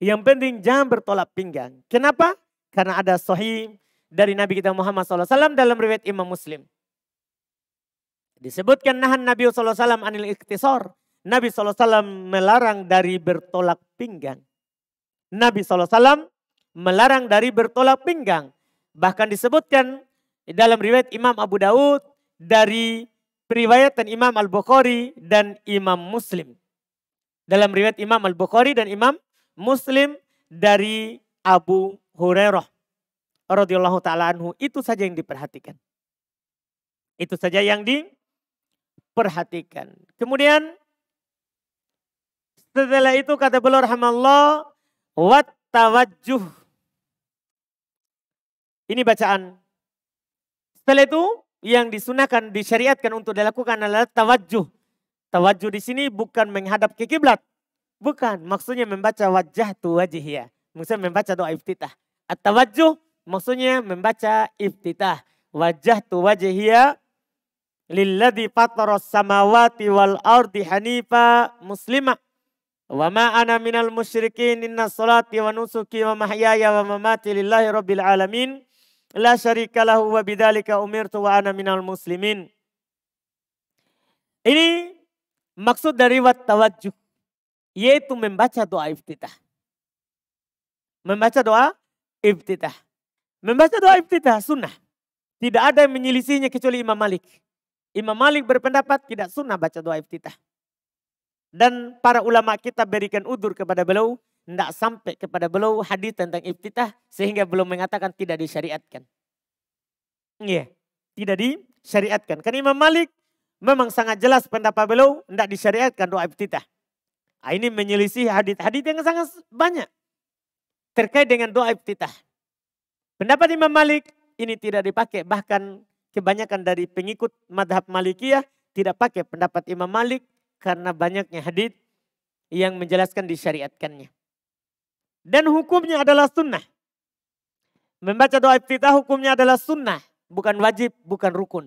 Yang penting jangan bertolak pinggang. Kenapa? Karena ada sahih dari Nabi kita Muhammad SAW dalam riwayat Imam Muslim. Disebutkan nahan Nabi SAW anil iktisor. Nabi SAW melarang dari bertolak pinggang. Nabi SAW melarang dari bertolak pinggang. Bahkan disebutkan dalam riwayat Imam Abu Daud dari periwayatan Imam Al-Bukhari dan Imam Muslim. Dalam riwayat Imam Al-Bukhari dan Imam Muslim dari Abu Hurairah radhiyallahu taala anhu itu saja yang diperhatikan. Itu saja yang diperhatikan. Kemudian setelah itu kata beliau rahimallah wattawajjuh. Ini bacaan. Setelah itu yang disunahkan disyariatkan untuk dilakukan adalah tawajjuh. Tawajjuh di sini bukan menghadap ke kiblat, Bukan, maksudnya membaca wajah tu wajih ya. Maksudnya membaca doa iftitah. at wajuh, maksudnya membaca iftitah. Wajah tu wajih ya. Lilladhi fataras samawati wal ardi hanifa muslima. Wa ma ana minal musyrikin inna salati wa nusuki wa mahyaya wa mamati lillahi rabbil alamin. La syarika lahu wa bidalika umirtu wa ana minal muslimin. Ini maksud dari wat tawajjuh yaitu membaca doa iftitah. Membaca doa iftitah. Membaca doa iftitah sunnah. Tidak ada yang menyelisihnya kecuali Imam Malik. Imam Malik berpendapat tidak sunnah baca doa iftitah. Dan para ulama kita berikan udur kepada beliau. Tidak sampai kepada beliau hadis tentang iftitah. Sehingga belum mengatakan tidak disyariatkan. Iya. Yeah. Tidak disyariatkan. Karena Imam Malik memang sangat jelas pendapat beliau. Tidak disyariatkan doa iftitah. Ah, ini menyelisih hadit-hadit yang sangat banyak terkait dengan doa iftitah. Pendapat Imam Malik ini tidak dipakai bahkan kebanyakan dari pengikut madhab Malikiyah tidak pakai pendapat Imam Malik karena banyaknya hadit yang menjelaskan disyariatkannya. Dan hukumnya adalah sunnah. Membaca doa iftitah hukumnya adalah sunnah. Bukan wajib, bukan rukun.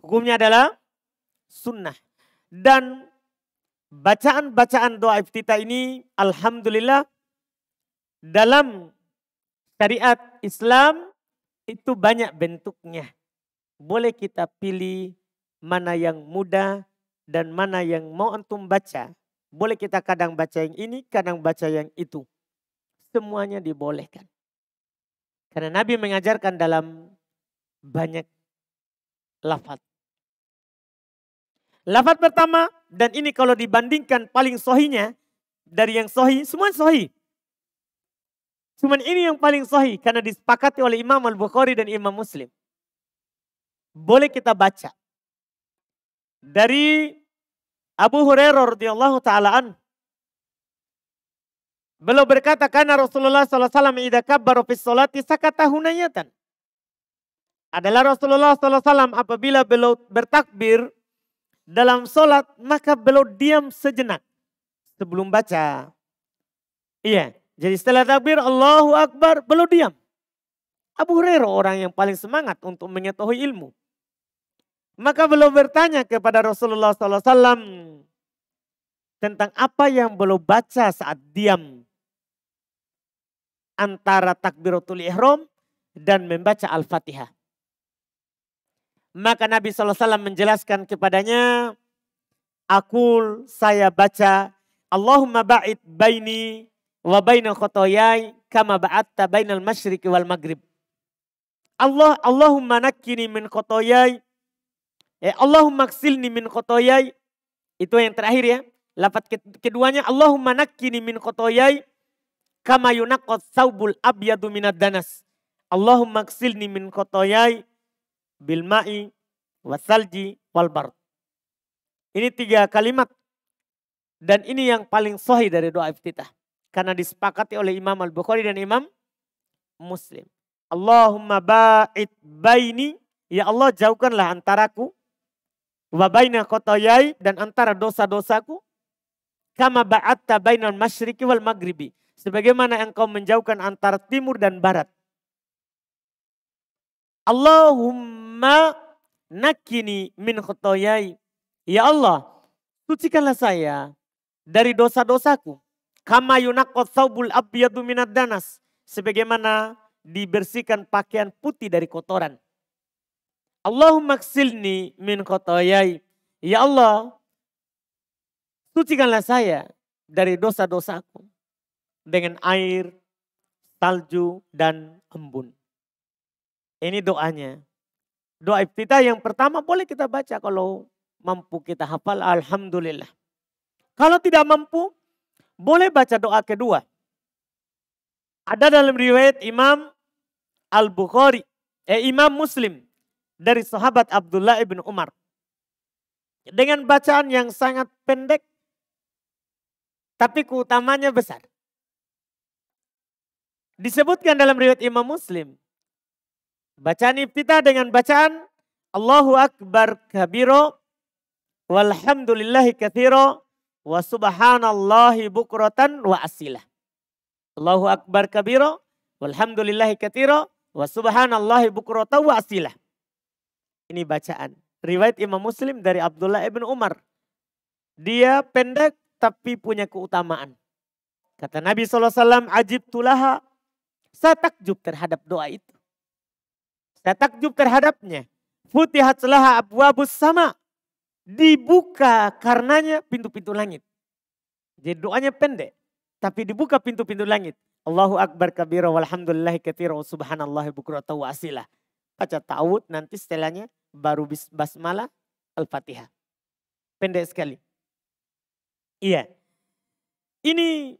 Hukumnya adalah sunnah. Dan bacaan-bacaan doa iftitah ini alhamdulillah dalam syariat Islam itu banyak bentuknya. Boleh kita pilih mana yang mudah dan mana yang mau antum baca. Boleh kita kadang baca yang ini, kadang baca yang itu. Semuanya dibolehkan. Karena Nabi mengajarkan dalam banyak lafaz. Lafaz pertama dan ini kalau dibandingkan paling sohinya dari yang sohi, semua sohi. Cuman ini yang paling sohi karena disepakati oleh Imam Al-Bukhari dan Imam Muslim. Boleh kita baca. Dari Abu Hurairah radhiyallahu taalaan Beliau berkata karena Rasulullah SAW idza kabbara fi sholati sakata hunayatan. Adalah Rasulullah alaihi wasallam apabila beliau bertakbir dalam sholat maka beliau diam sejenak sebelum baca. Iya, jadi setelah takbir Allahu Akbar beliau diam. Abu Hurairah orang yang paling semangat untuk mengetahui ilmu. Maka beliau bertanya kepada Rasulullah SAW tentang apa yang beliau baca saat diam antara takbiratul ihram dan membaca Al-Fatihah. Maka Nabi SAW menjelaskan kepadanya, Akul saya baca, Allahumma ba'id baini wa bainal khotoyai kama ba'atta bainal masyriq wal maghrib. Allah Allahumma nakini min khotoyai. Eh, Allahumma ksilni min khotoyai. Itu yang terakhir ya. Lafat keduanya Allahumma nakini min khotoyai kama yunakot saubul abyadu minad danas. Allahumma ksilni min khotoyai bilma'i, wasalji, Walbar. Ini tiga kalimat. Dan ini yang paling sahih dari doa iftitah. Karena disepakati oleh Imam Al-Bukhari dan Imam Muslim. Allahumma ba'id baini. Ya Allah jauhkanlah antaraku. Wa kotoyai. Dan antara dosa-dosaku. Kama ba'atta bainal masyriki wal maghribi. Sebagaimana engkau menjauhkan antara timur dan barat. Allahumma Allahumma nakini min khotoyai. Ya Allah, sucikanlah saya dari dosa-dosaku. Kama yunakot saubul abiyadu minad danas. Sebagaimana dibersihkan pakaian putih dari kotoran. Allahumma ksilni min khotoyai. Ya Allah, sucikanlah saya dari dosa-dosaku dengan air, salju, dan embun. Ini doanya. Doa iftitah yang pertama boleh kita baca kalau mampu kita hafal. Alhamdulillah. Kalau tidak mampu, boleh baca doa kedua. Ada dalam riwayat Imam Al-Bukhari, eh, Imam Muslim dari sahabat Abdullah ibn Umar. Dengan bacaan yang sangat pendek, tapi keutamanya besar. Disebutkan dalam riwayat Imam Muslim, Bacaan iftitah dengan bacaan Allahu Akbar kabiro walhamdulillahi kathiro wa subhanallahi bukratan wa asilah. Allahu Akbar kabiro walhamdulillahi kathiro wa subhanallahi bukratan wa asilah. Ini bacaan. Riwayat Imam Muslim dari Abdullah ibn Umar. Dia pendek tapi punya keutamaan. Kata Nabi SAW, ajib tulaha. Saya takjub terhadap doa itu. Saya takjub terhadapnya. Futihat selaha abu sama. Dibuka karenanya pintu-pintu langit. Jadi doanya pendek. Tapi dibuka pintu-pintu langit. Allahu Akbar kabira walhamdulillahi kathira wa subhanallahi bukrata wa asilah. Baca ta'ud nanti setelahnya baru basmalah al-fatihah. Pendek sekali. Iya. Ini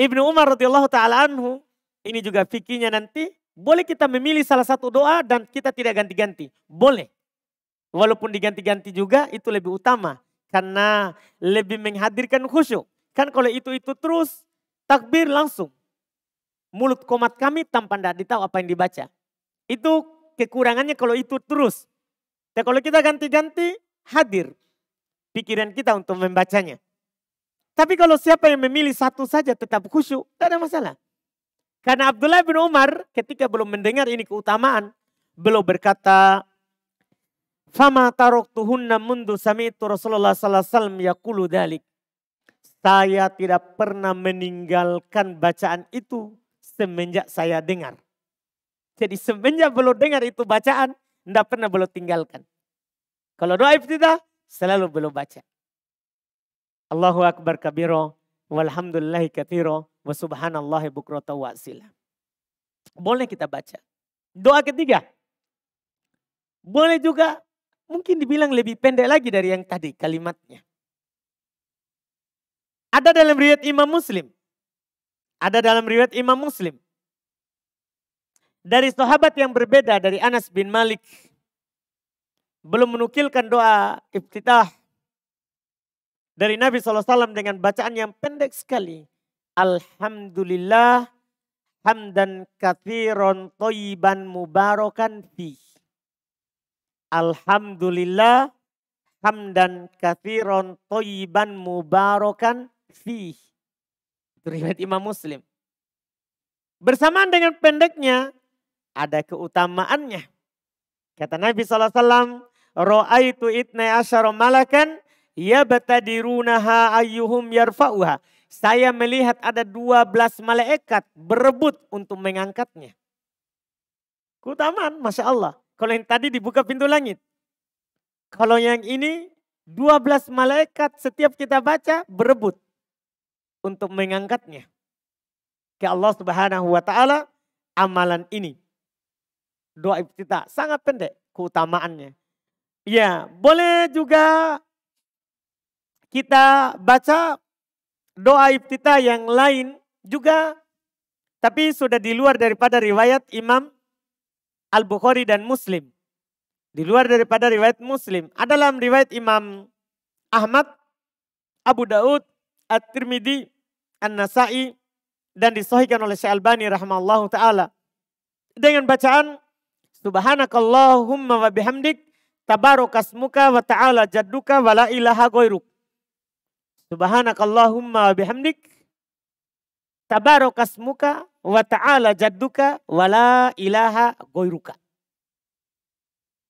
Ibnu Umar radhiyallahu taala anhu ini juga fikinya nanti boleh kita memilih salah satu doa dan kita tidak ganti-ganti. Boleh. Walaupun diganti-ganti juga itu lebih utama. Karena lebih menghadirkan khusyuk. Kan kalau itu-itu terus takbir langsung. Mulut komat kami tanpa tidak ditahu apa yang dibaca. Itu kekurangannya kalau itu terus. Dan kalau kita ganti-ganti hadir pikiran kita untuk membacanya. Tapi kalau siapa yang memilih satu saja tetap khusyuk, tidak ada masalah. Karena Abdullah bin Umar ketika belum mendengar ini keutamaan, beliau berkata, "Fama taraktuhunna mundu sami'tu Rasulullah sallallahu alaihi wasallam yaqulu dalik." Saya tidak pernah meninggalkan bacaan itu semenjak saya dengar. Jadi semenjak belum dengar itu bacaan, tidak pernah belum tinggalkan. Kalau doa iftidah, selalu belum baca. Allahu Akbar kabiro. Walhamdulillahi kathiro wa subhanallahi bukrota wa asila. Boleh kita baca. Doa ketiga. Boleh juga mungkin dibilang lebih pendek lagi dari yang tadi kalimatnya. Ada dalam riwayat Imam Muslim. Ada dalam riwayat Imam Muslim. Dari sahabat yang berbeda dari Anas bin Malik. Belum menukilkan doa iftitah dari Nabi SAW dengan bacaan yang pendek sekali. Alhamdulillah hamdan kathiron toyiban mubarokan fi. Alhamdulillah hamdan kathiron toyiban mubarokan fi. Itu riwayat Imam Muslim. Bersamaan dengan pendeknya ada keutamaannya. Kata Nabi SAW, Ro'aitu itnai asyara malakan Ya batadirunaha ayyuhum yarfa'uha. Saya melihat ada 12 malaikat berebut untuk mengangkatnya. Kutaman, Masya Allah. Kalau yang tadi dibuka pintu langit. Kalau yang ini 12 malaikat setiap kita baca berebut untuk mengangkatnya. Ke Allah subhanahu wa ta'ala amalan ini. Doa kita sangat pendek keutamaannya. Ya boleh juga kita baca doa iftitah yang lain juga tapi sudah di luar daripada riwayat Imam Al-Bukhari dan Muslim. Di luar daripada riwayat Muslim. Ada dalam riwayat Imam Ahmad, Abu Daud, At-Tirmidhi, An-Nasai, dan disohikan oleh Syekh Albani rahimallahu taala. Dengan bacaan Subhanakallahumma wa bihamdik tabarokasmuka wa ta'ala jadduka wa la ilaha goyruk. Subhanakallahumma bihamdik. tabarokasmuka wa ta'ala jadduka wa la ilaha goiruka.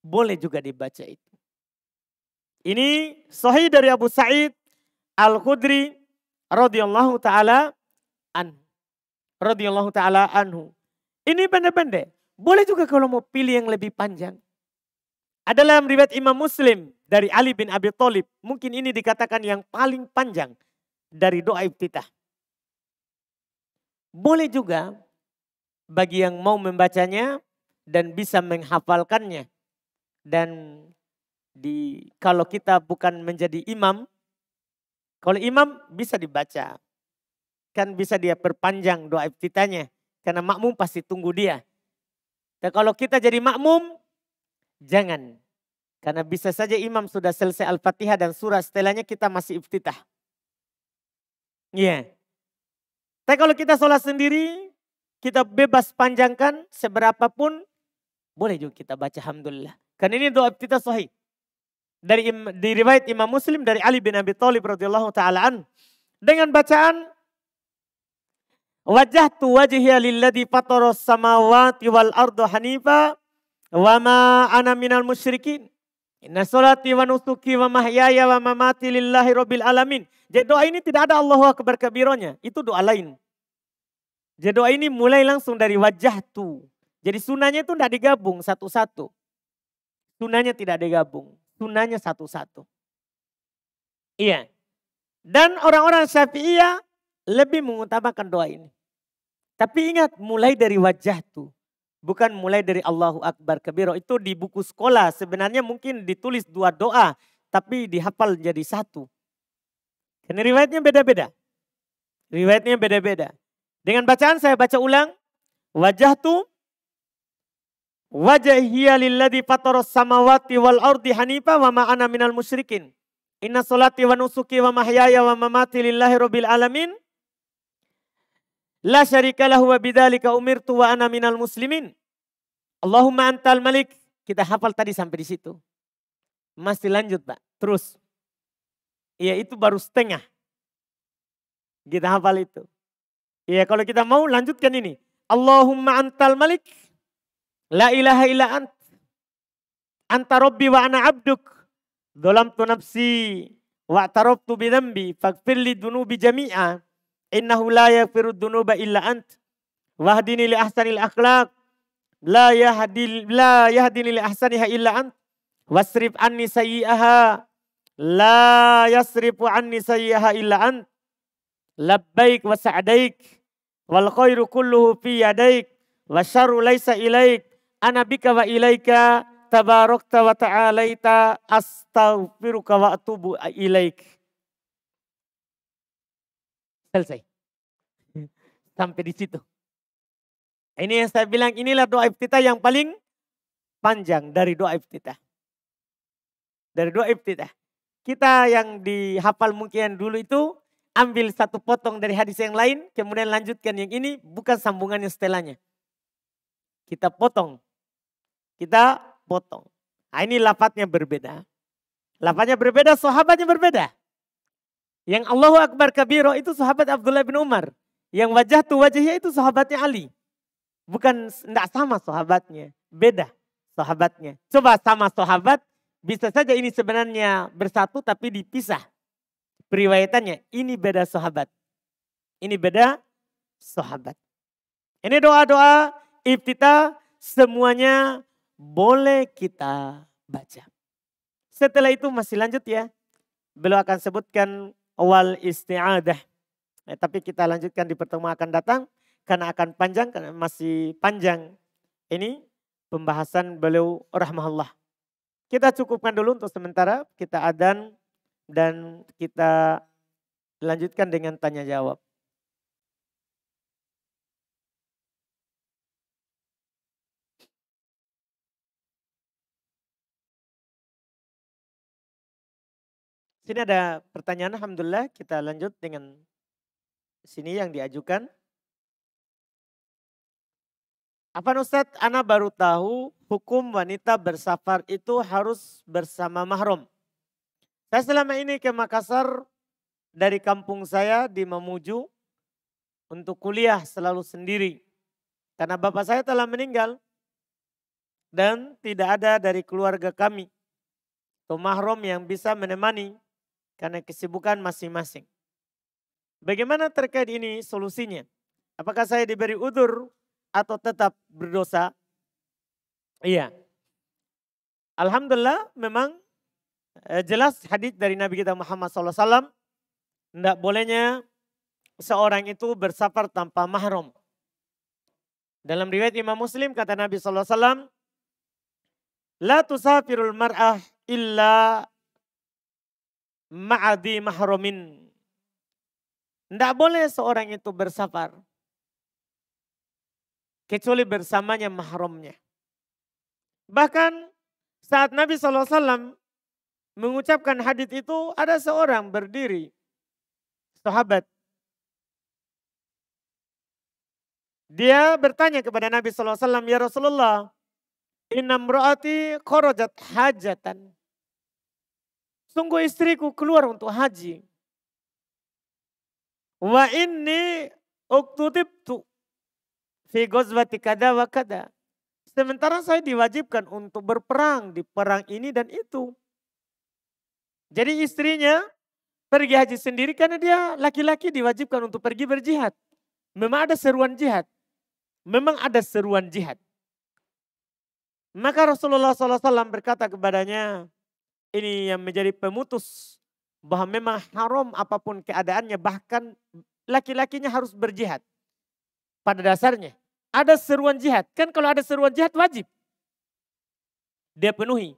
Boleh juga dibaca itu. Ini sahih dari Abu Sa'id Al-Khudri radhiyallahu taala anhu. Radhiyallahu taala anhu. Ini pendek-pendek. Boleh juga kalau mau pilih yang lebih panjang. Ada dalam riwayat Imam Muslim dari Ali bin Abi Thalib. Mungkin ini dikatakan yang paling panjang dari doa iftitah. Boleh juga bagi yang mau membacanya dan bisa menghafalkannya. Dan di kalau kita bukan menjadi imam, kalau imam bisa dibaca. Kan bisa dia perpanjang doa iftitahnya. Karena makmum pasti tunggu dia. Dan kalau kita jadi makmum, jangan karena bisa saja imam sudah selesai Al-Fatihah dan surah setelahnya kita masih iftitah. Iya. Yeah. Tapi kalau kita sholat sendiri, kita bebas panjangkan seberapapun, boleh juga kita baca Alhamdulillah. Karena ini doa iftitah sahih. Dari diriwayat Imam Muslim dari Ali bin Abi Thalib radhiyallahu taalaan dengan bacaan wajah tu wajhiya lilladzi fataras samawati wal ardu hanifa wa ma ana minal musyrikin Inna solati wa nusuki wa mahyaya wa mamati lillahi rabbil alamin. Jadi doa ini tidak ada Allahu Akbar kebironya. Itu doa lain. Jadi doa ini mulai langsung dari wajah tu. Jadi sunahnya itu tidak digabung satu-satu. Sunahnya tidak digabung. Sunahnya satu-satu. Iya. Dan orang-orang syafi'iyah lebih mengutamakan doa ini. Tapi ingat mulai dari wajah tuh. Bukan mulai dari Allahu Akbar Kebiro. Itu di buku sekolah sebenarnya mungkin ditulis dua doa. Tapi dihafal jadi satu. Karena riwayatnya beda-beda. Riwayatnya beda-beda. Dengan bacaan saya baca ulang. Wajah tu wajahiyya lilladhi fataras samawati wal ardi hanifa wa ma'ana minal musyrikin. Inna solati wa nusuki wa mahyaya wa mamati lillahi rabbil alamin. La syarika lahu wa bidzalika umirtu wa ana minal muslimin. Allahumma antal malik. Kita hafal tadi sampai di situ. Masih lanjut, Pak. Terus. Ya itu baru setengah. Kita hafal itu. Ya kalau kita mau lanjutkan ini. Allahumma antal malik. La ilaha illa ant. Anta rabbi wa ana abduk. Dolam tu nafsi. Wa tarabtu bidambi. Fakfirli dunubi jami'a. إنه لا يغفر الذنوب إلا أنت واهدني لأحسن الأخلاق لا يهدي لا يهدني لأحسنها إلا أنت واصرف عني سيئها لا يصرف عني سيئها إلا أنت لبيك وسعديك والخير كله في يديك والشر ليس إليك أنا بك وإليك تباركت وتعاليت أستغفرك وأتوب إليك Selesai. Sampai di situ. Ini yang saya bilang inilah doa iftitah yang paling panjang dari doa iftitah. Dari doa iftitah. Kita yang dihafal mungkin dulu itu ambil satu potong dari hadis yang lain, kemudian lanjutkan yang ini bukan sambungannya setelahnya. Kita potong. Kita potong. Nah, ini lafadznya berbeda. Lafadznya berbeda, sahabatnya berbeda. Yang Allahu Akbar Kabiro itu sahabat Abdullah bin Umar. Yang wajah tu wajahnya itu sahabatnya Ali. Bukan tidak sama sahabatnya, beda sahabatnya. Coba sama sahabat, bisa saja ini sebenarnya bersatu tapi dipisah. Periwayatannya, ini beda sahabat. Ini beda sahabat. Ini doa-doa iftita semuanya boleh kita baca. Setelah itu masih lanjut ya. Beliau akan sebutkan wal isti'adah. Eh, tapi kita lanjutkan di pertemuan akan datang karena akan panjang karena masih panjang. Ini pembahasan beliau rahmahullah. Kita cukupkan dulu untuk sementara kita adan dan kita lanjutkan dengan tanya jawab. Ini ada pertanyaan, Alhamdulillah. Kita lanjut dengan sini yang diajukan. Apa Ustaz, Ana baru tahu hukum wanita bersafar itu harus bersama mahrum. Saya selama ini ke Makassar dari kampung saya di Mamuju untuk kuliah selalu sendiri. Karena bapak saya telah meninggal dan tidak ada dari keluarga kami atau mahrum yang bisa menemani karena kesibukan masing-masing. Bagaimana terkait ini solusinya? Apakah saya diberi udur atau tetap berdosa? Iya. Alhamdulillah memang eh, jelas hadis dari Nabi kita Muhammad SAW. Tidak bolehnya seorang itu bersafar tanpa mahram. Dalam riwayat Imam Muslim kata Nabi SAW, La tusafirul mar'ah illa ma'adi mahrumin. Tidak boleh seorang itu bersafar. Kecuali bersamanya mahrumnya. Bahkan saat Nabi SAW mengucapkan hadit itu ada seorang berdiri. Sahabat. Dia bertanya kepada Nabi SAW, Ya Rasulullah, Inamro'ati korojat hajatan. Sungguh istriku keluar untuk haji. Wa inni uktutibtu fi ghazwati kada wa kada. Sementara saya diwajibkan untuk berperang di perang ini dan itu. Jadi istrinya pergi haji sendiri karena dia laki-laki diwajibkan untuk pergi berjihad. Memang ada seruan jihad. Memang ada seruan jihad. Maka Rasulullah SAW berkata kepadanya, ini yang menjadi pemutus bahwa memang haram apapun keadaannya bahkan laki-lakinya harus berjihad. Pada dasarnya ada seruan jihad. Kan kalau ada seruan jihad wajib. Dia penuhi.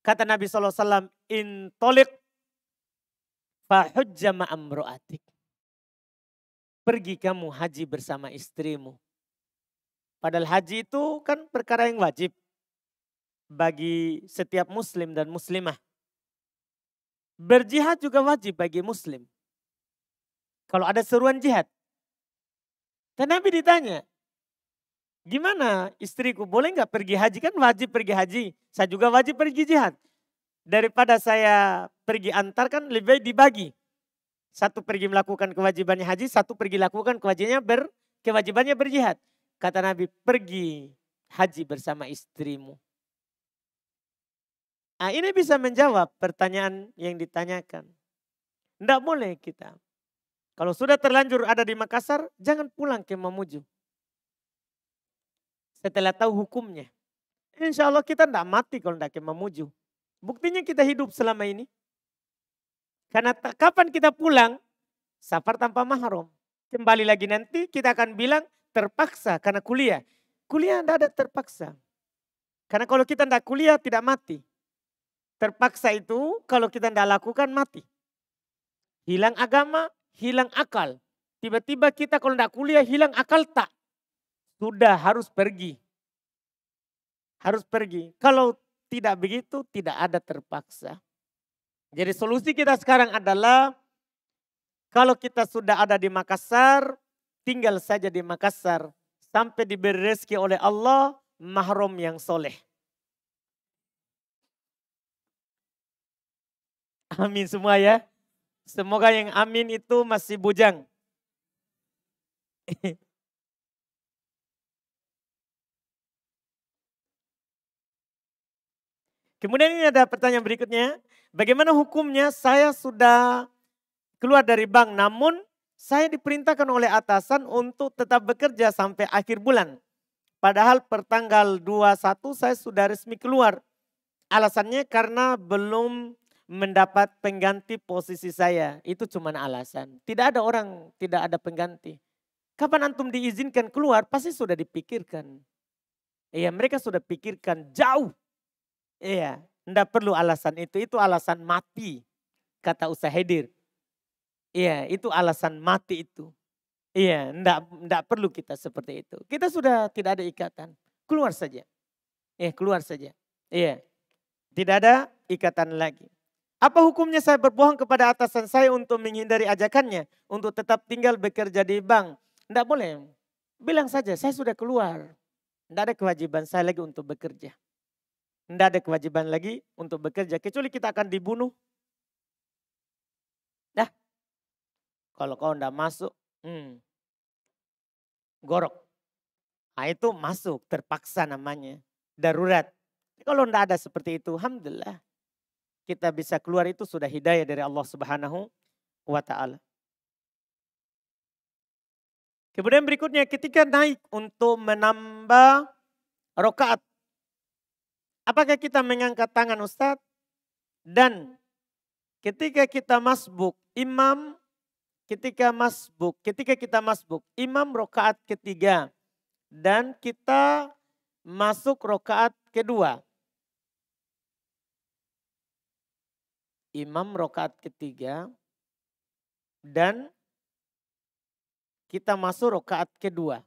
Kata Nabi SAW, intolik fahujja ma'amro'atik. Pergi kamu haji bersama istrimu. Padahal haji itu kan perkara yang wajib bagi setiap muslim dan muslimah. Berjihad juga wajib bagi muslim. Kalau ada seruan jihad. Dan Nabi ditanya, gimana istriku boleh nggak pergi haji? Kan wajib pergi haji. Saya juga wajib pergi jihad. Daripada saya pergi antar kan lebih baik dibagi. Satu pergi melakukan kewajibannya haji, satu pergi lakukan kewajibannya, ber, kewajibannya berjihad. Kata Nabi, pergi haji bersama istrimu. Nah, ini bisa menjawab pertanyaan yang ditanyakan. Tidak boleh kita. Kalau sudah terlanjur ada di Makassar, jangan pulang ke Mamuju. Setelah tahu hukumnya. Insya Allah kita tidak mati kalau tidak ke Mamuju. Buktinya kita hidup selama ini. Karena kapan kita pulang, safar tanpa mahram. Kembali lagi nanti kita akan bilang terpaksa karena kuliah. Kuliah tidak ada terpaksa. Karena kalau kita tidak kuliah tidak mati. Terpaksa itu kalau kita tidak lakukan mati. Hilang agama, hilang akal. Tiba-tiba kita kalau tidak kuliah hilang akal tak. Sudah harus pergi. Harus pergi. Kalau tidak begitu tidak ada terpaksa. Jadi solusi kita sekarang adalah kalau kita sudah ada di Makassar, tinggal saja di Makassar. Sampai diberi rezeki oleh Allah, mahrum yang soleh. Amin semua ya. Semoga yang amin itu masih bujang. Kemudian ini ada pertanyaan berikutnya. Bagaimana hukumnya saya sudah keluar dari bank namun saya diperintahkan oleh atasan untuk tetap bekerja sampai akhir bulan. Padahal pertanggal 21 saya sudah resmi keluar. Alasannya karena belum mendapat pengganti posisi saya. Itu cuma alasan. Tidak ada orang, tidak ada pengganti. Kapan antum diizinkan keluar pasti sudah dipikirkan. Iya mereka sudah pikirkan jauh. Iya tidak perlu alasan itu. Itu alasan mati kata Hedir. Iya itu alasan mati itu. Iya, tidak, tidak perlu kita seperti itu. Kita sudah tidak ada ikatan. Keluar saja. Eh keluar saja. Iya. Tidak ada ikatan lagi. Apa hukumnya saya berbohong kepada atasan saya untuk menghindari ajakannya? Untuk tetap tinggal bekerja di bank? Tidak boleh. Bilang saja, saya sudah keluar. Tidak ada kewajiban saya lagi untuk bekerja. Tidak ada kewajiban lagi untuk bekerja. Kecuali kita akan dibunuh. Dah. Kalau kau tidak masuk, hmm, gorok. Nah, itu masuk, terpaksa namanya. Darurat. Kalau tidak ada seperti itu, Alhamdulillah kita bisa keluar itu sudah hidayah dari Allah Subhanahu wa taala. Kemudian berikutnya ketika naik untuk menambah rokaat. Apakah kita mengangkat tangan Ustaz? Dan ketika kita masbuk, imam ketika masbuk, ketika kita masbuk, imam rokaat ketiga dan kita masuk rokaat kedua. imam rokaat ketiga dan kita masuk rokaat kedua.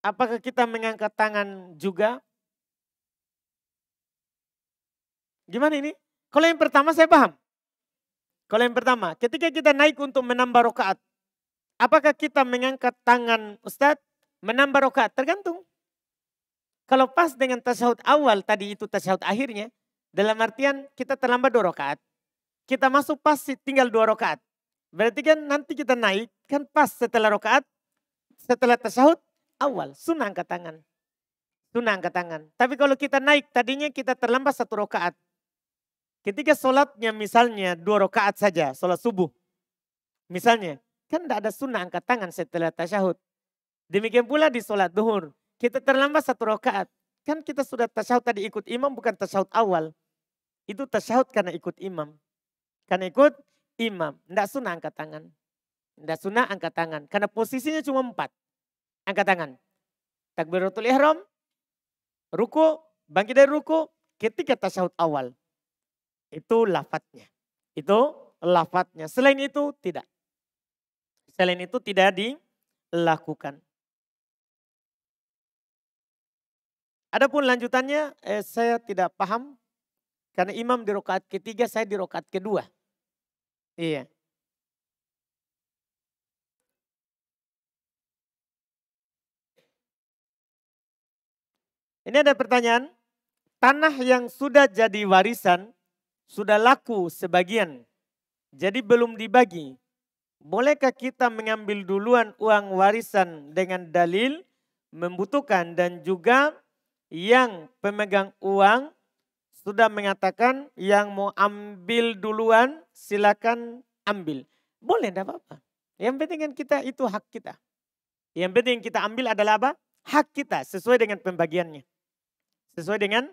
Apakah kita mengangkat tangan juga? Gimana ini? Kalau yang pertama saya paham. Kalau yang pertama, ketika kita naik untuk menambah rokaat, apakah kita mengangkat tangan Ustadz menambah rokaat? Tergantung. Kalau pas dengan tasyahud awal tadi itu tasyahud akhirnya, dalam artian kita terlambat dua rakaat, kita masuk pas tinggal dua rakaat. Berarti kan nanti kita naik kan pas setelah rakaat, setelah tasyahud awal sunnah angkat tangan. Sunnah angkat tangan. Tapi kalau kita naik tadinya kita terlambat satu rakaat. Ketika sholatnya misalnya dua rakaat saja, sholat subuh. Misalnya, kan tidak ada sunnah angkat tangan setelah tasyahud. Demikian pula di sholat duhur. Kita terlambat satu rakaat. Kan kita sudah tasyahud tadi ikut imam bukan tasyahud awal itu tasyahud karena ikut imam. Karena ikut imam. Tidak sunnah angkat tangan. Tidak sunnah angkat tangan. Karena posisinya cuma empat. Angkat tangan. Takbiratul ihram. Ruku. Bangkit dari ruku. Ketika tasyahud awal. Itu lafadznya. Itu lafadznya. Selain itu tidak. Selain itu tidak dilakukan. Adapun lanjutannya eh, saya tidak paham karena imam di rokaat ketiga, saya di rokaat kedua. Iya. Ini ada pertanyaan. Tanah yang sudah jadi warisan, sudah laku sebagian, jadi belum dibagi. Bolehkah kita mengambil duluan uang warisan dengan dalil membutuhkan dan juga yang pemegang uang sudah mengatakan yang mau ambil duluan silakan ambil. Boleh tidak apa-apa. Yang penting kan kita itu hak kita. Yang penting kita ambil adalah apa? Hak kita sesuai dengan pembagiannya. Sesuai dengan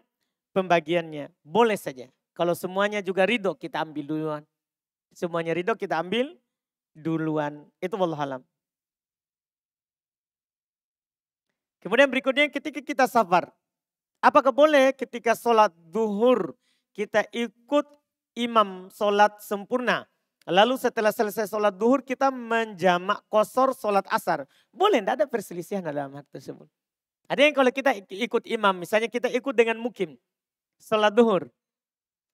pembagiannya. Boleh saja. Kalau semuanya juga ridho kita ambil duluan. Semuanya ridho kita ambil duluan. Itu wallahualam. Kemudian berikutnya ketika kita safar. Apakah boleh ketika sholat duhur kita ikut imam sholat sempurna? Lalu setelah selesai sholat duhur kita menjamak kosor sholat asar. Boleh, tidak ada perselisihan dalam hal tersebut. Ada yang kalau kita ikut imam, misalnya kita ikut dengan mukim. Sholat duhur.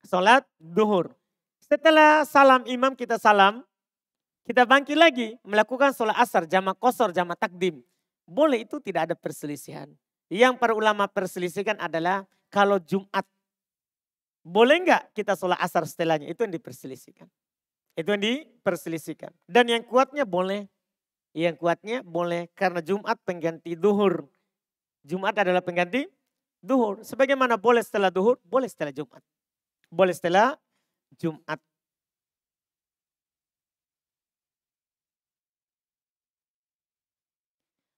Sholat duhur. Setelah salam imam kita salam, kita bangkit lagi melakukan sholat asar, jamak kosor, jamak takdim. Boleh itu tidak ada perselisihan. Yang para ulama perselisihkan adalah kalau Jumat boleh enggak kita sholat asar setelahnya? Itu yang diperselisihkan. Itu yang diperselisihkan. Dan yang kuatnya boleh. Yang kuatnya boleh karena Jumat pengganti duhur. Jumat adalah pengganti duhur. Sebagaimana boleh setelah duhur, boleh setelah Jumat. Boleh setelah Jumat.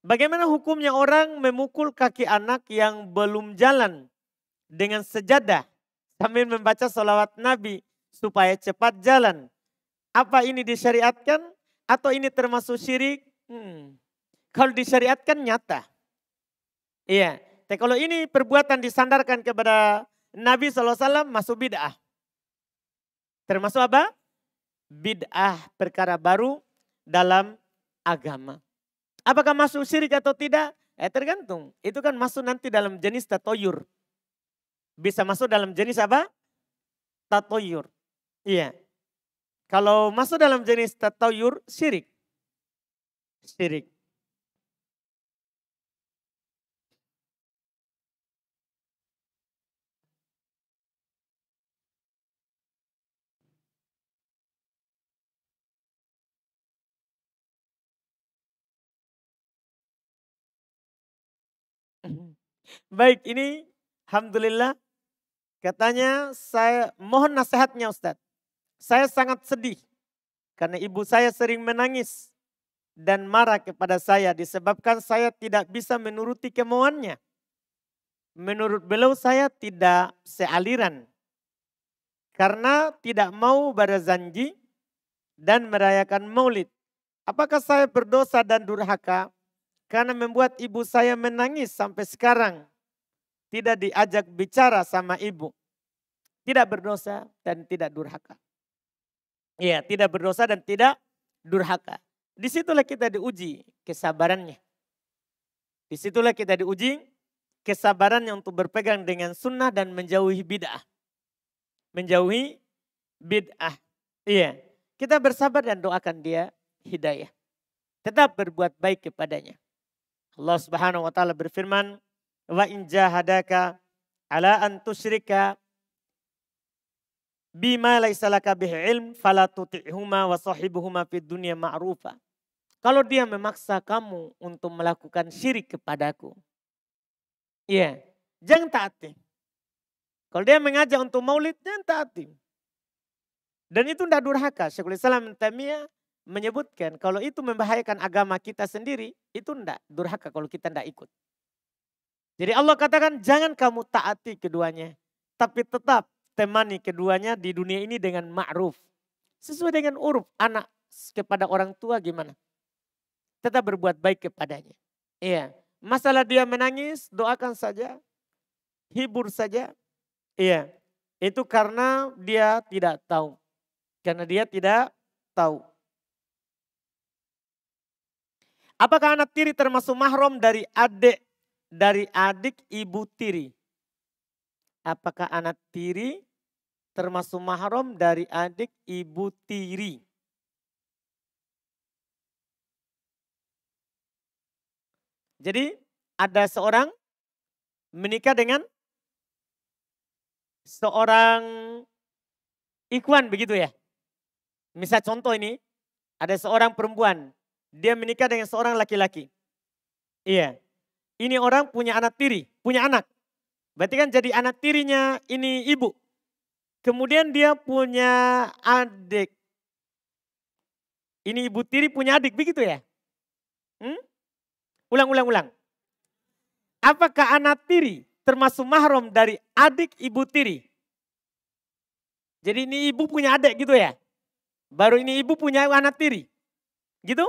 Bagaimana hukumnya orang memukul kaki anak yang belum jalan dengan sejadah sambil membaca sholawat Nabi supaya cepat jalan? Apa ini disyariatkan atau ini termasuk syirik? Hmm. Kalau disyariatkan nyata. Iya. Tapi kalau ini perbuatan disandarkan kepada Nabi SAW masuk bid'ah. Termasuk apa? Bid'ah perkara baru dalam agama. Apakah masuk syirik atau tidak? Eh tergantung. Itu kan masuk nanti dalam jenis tatoyur. Bisa masuk dalam jenis apa? Tatoyur. Iya. Kalau masuk dalam jenis tatoyur, syirik. Syirik. Baik, ini Alhamdulillah. Katanya saya mohon nasihatnya Ustadz. Saya sangat sedih karena ibu saya sering menangis dan marah kepada saya disebabkan saya tidak bisa menuruti kemauannya. Menurut beliau saya tidak sealiran karena tidak mau berzanji dan merayakan maulid. Apakah saya berdosa dan durhaka? Karena membuat ibu saya menangis sampai sekarang. Tidak diajak bicara sama ibu. Tidak berdosa dan tidak durhaka. Iya, tidak berdosa dan tidak durhaka. Disitulah kita diuji kesabarannya. Disitulah kita diuji kesabarannya untuk berpegang dengan sunnah dan menjauhi bid'ah. Menjauhi bid'ah. Iya. Kita bersabar dan doakan dia hidayah. Tetap berbuat baik kepadanya. Allah Subhanahu wa taala berfirman, "Wa in jahadaka ala an tusyrika bima laisa laka bihi ilm fala tuti'huma wa sahibuhuma fid dunya ma'rufa." Kalau dia memaksa kamu untuk melakukan syirik kepadaku. Iya, yeah. jangan taati. Kalau dia mengajak untuk maulid, jangan taati. Dan itu tidak durhaka. Syekhul Islam Tamiyah menyebutkan kalau itu membahayakan agama kita sendiri, itu ndak durhaka kalau kita ndak ikut. Jadi Allah katakan jangan kamu taati keduanya, tapi tetap temani keduanya di dunia ini dengan ma'ruf. Sesuai dengan uruf anak kepada orang tua gimana? Tetap berbuat baik kepadanya. Iya. Masalah dia menangis, doakan saja. Hibur saja. Iya. Itu karena dia tidak tahu. Karena dia tidak tahu. Apakah anak tiri termasuk mahram dari adik dari adik ibu tiri? Apakah anak tiri termasuk mahram dari adik ibu tiri? Jadi ada seorang menikah dengan seorang Ikhwan begitu ya. Misal contoh ini, ada seorang perempuan dia menikah dengan seorang laki-laki. Iya. Ini orang punya anak tiri, punya anak. Berarti kan jadi anak tirinya ini ibu. Kemudian dia punya adik. Ini ibu tiri punya adik, begitu ya? Hmm? Ulang, ulang, ulang. Apakah anak tiri termasuk mahram dari adik ibu tiri? Jadi ini ibu punya adik gitu ya? Baru ini ibu punya anak tiri. Gitu?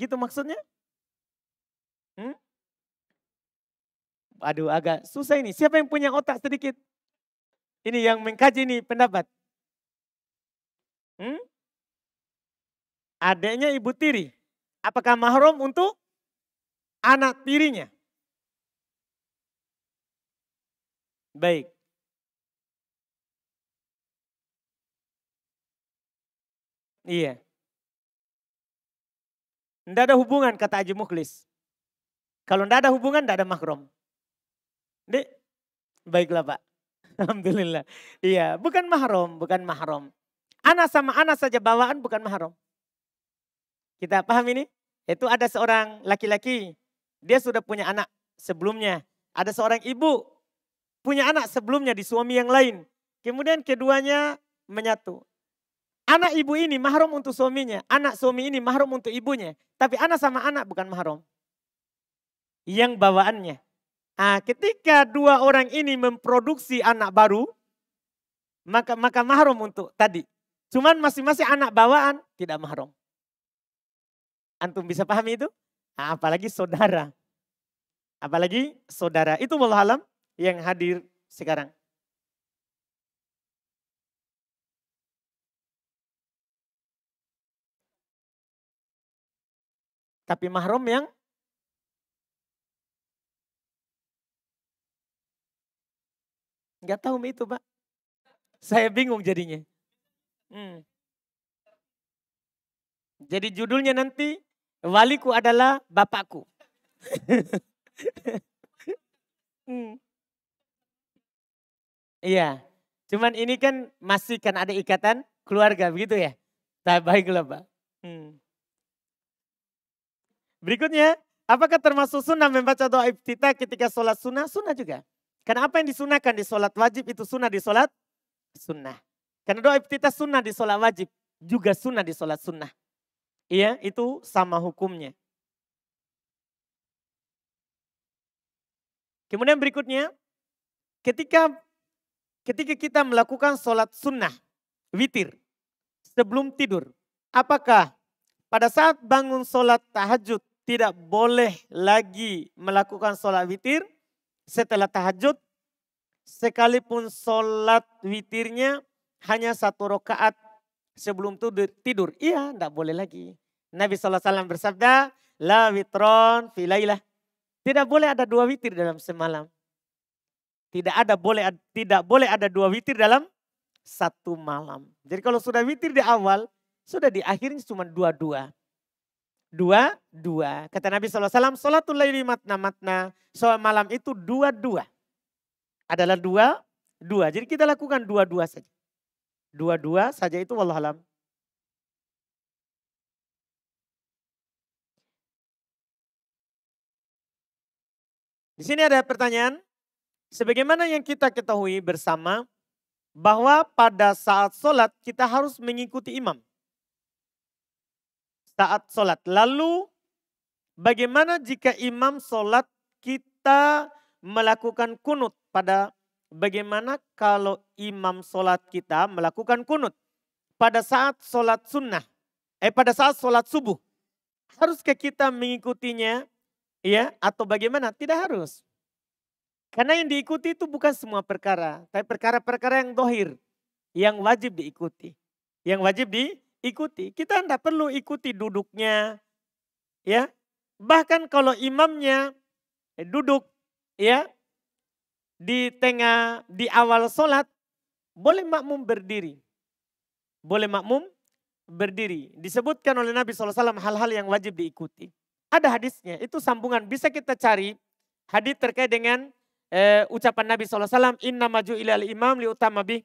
Gitu maksudnya? Hmm? Aduh agak susah ini. Siapa yang punya otak sedikit? Ini yang mengkaji ini pendapat. Hmm? Adiknya ibu tiri. Apakah mahrum untuk anak tirinya? Baik. Iya. Tidak ada hubungan kata Haji Mukhlis. Kalau tidak ada hubungan tidak ada makrom Jadi, baiklah Pak. Alhamdulillah. Iya, bukan mahrum, bukan mahrum. Anak sama anak saja bawaan bukan mahrum. Kita paham ini? Itu ada seorang laki-laki, dia sudah punya anak sebelumnya. Ada seorang ibu punya anak sebelumnya di suami yang lain. Kemudian keduanya menyatu. Anak ibu ini mahrum untuk suaminya. Anak suami ini mahrum untuk ibunya. Tapi anak sama anak bukan mahrum. Yang bawaannya. Ah, ketika dua orang ini memproduksi anak baru, maka maka mahrum untuk tadi. Cuman masing-masing anak bawaan tidak mahrum. Antum bisa pahami itu? Nah, apalagi saudara. Apalagi saudara. Itu alam yang hadir sekarang. Tapi mahram yang nggak tahu itu pak. Saya bingung jadinya. Hmm. Jadi judulnya nanti waliku adalah bapakku. hmm. Iya. Cuman ini kan masih kan ada ikatan keluarga begitu ya. Tak nah, baiklah Pak. Hmm. Berikutnya, apakah termasuk sunnah membaca doa iftitah ketika sholat sunnah? Sunnah juga. Karena apa yang disunahkan di sholat wajib itu sunnah di sholat sunnah. Karena doa iftitah sunnah di sholat wajib juga sunnah di sholat sunnah. Iya, itu sama hukumnya. Kemudian berikutnya, ketika ketika kita melakukan sholat sunnah, witir, sebelum tidur, apakah pada saat bangun sholat tahajud tidak boleh lagi melakukan sholat witir setelah tahajud. Sekalipun sholat witirnya hanya satu rakaat sebelum tidur. tidur. Iya, tidak boleh lagi. Nabi SAW bersabda, La witron filailah. Tidak boleh ada dua witir dalam semalam. Tidak ada boleh tidak boleh ada dua witir dalam satu malam. Jadi kalau sudah witir di awal, sudah di akhirnya cuma dua-dua dua dua. Kata Nabi SAW, salatul laili matna matna. Soal malam itu dua dua. Adalah dua dua. Jadi kita lakukan dua dua saja. Dua dua saja itu wallahualam. Di sini ada pertanyaan. Sebagaimana yang kita ketahui bersama bahwa pada saat sholat kita harus mengikuti imam saat sholat. Lalu bagaimana jika imam sholat kita melakukan kunut pada bagaimana kalau imam sholat kita melakukan kunut pada saat sholat sunnah, eh pada saat sholat subuh. Haruskah kita mengikutinya ya atau bagaimana? Tidak harus. Karena yang diikuti itu bukan semua perkara, tapi perkara-perkara yang dohir, yang wajib diikuti. Yang wajib di, ikuti. Kita tidak perlu ikuti duduknya. Ya. Bahkan kalau imamnya eh, duduk ya di tengah di awal sholat boleh makmum berdiri. Boleh makmum berdiri. Disebutkan oleh Nabi SAW hal-hal yang wajib diikuti. Ada hadisnya, itu sambungan. Bisa kita cari hadis terkait dengan eh, ucapan Nabi SAW, Inna maju ilal imam utama bih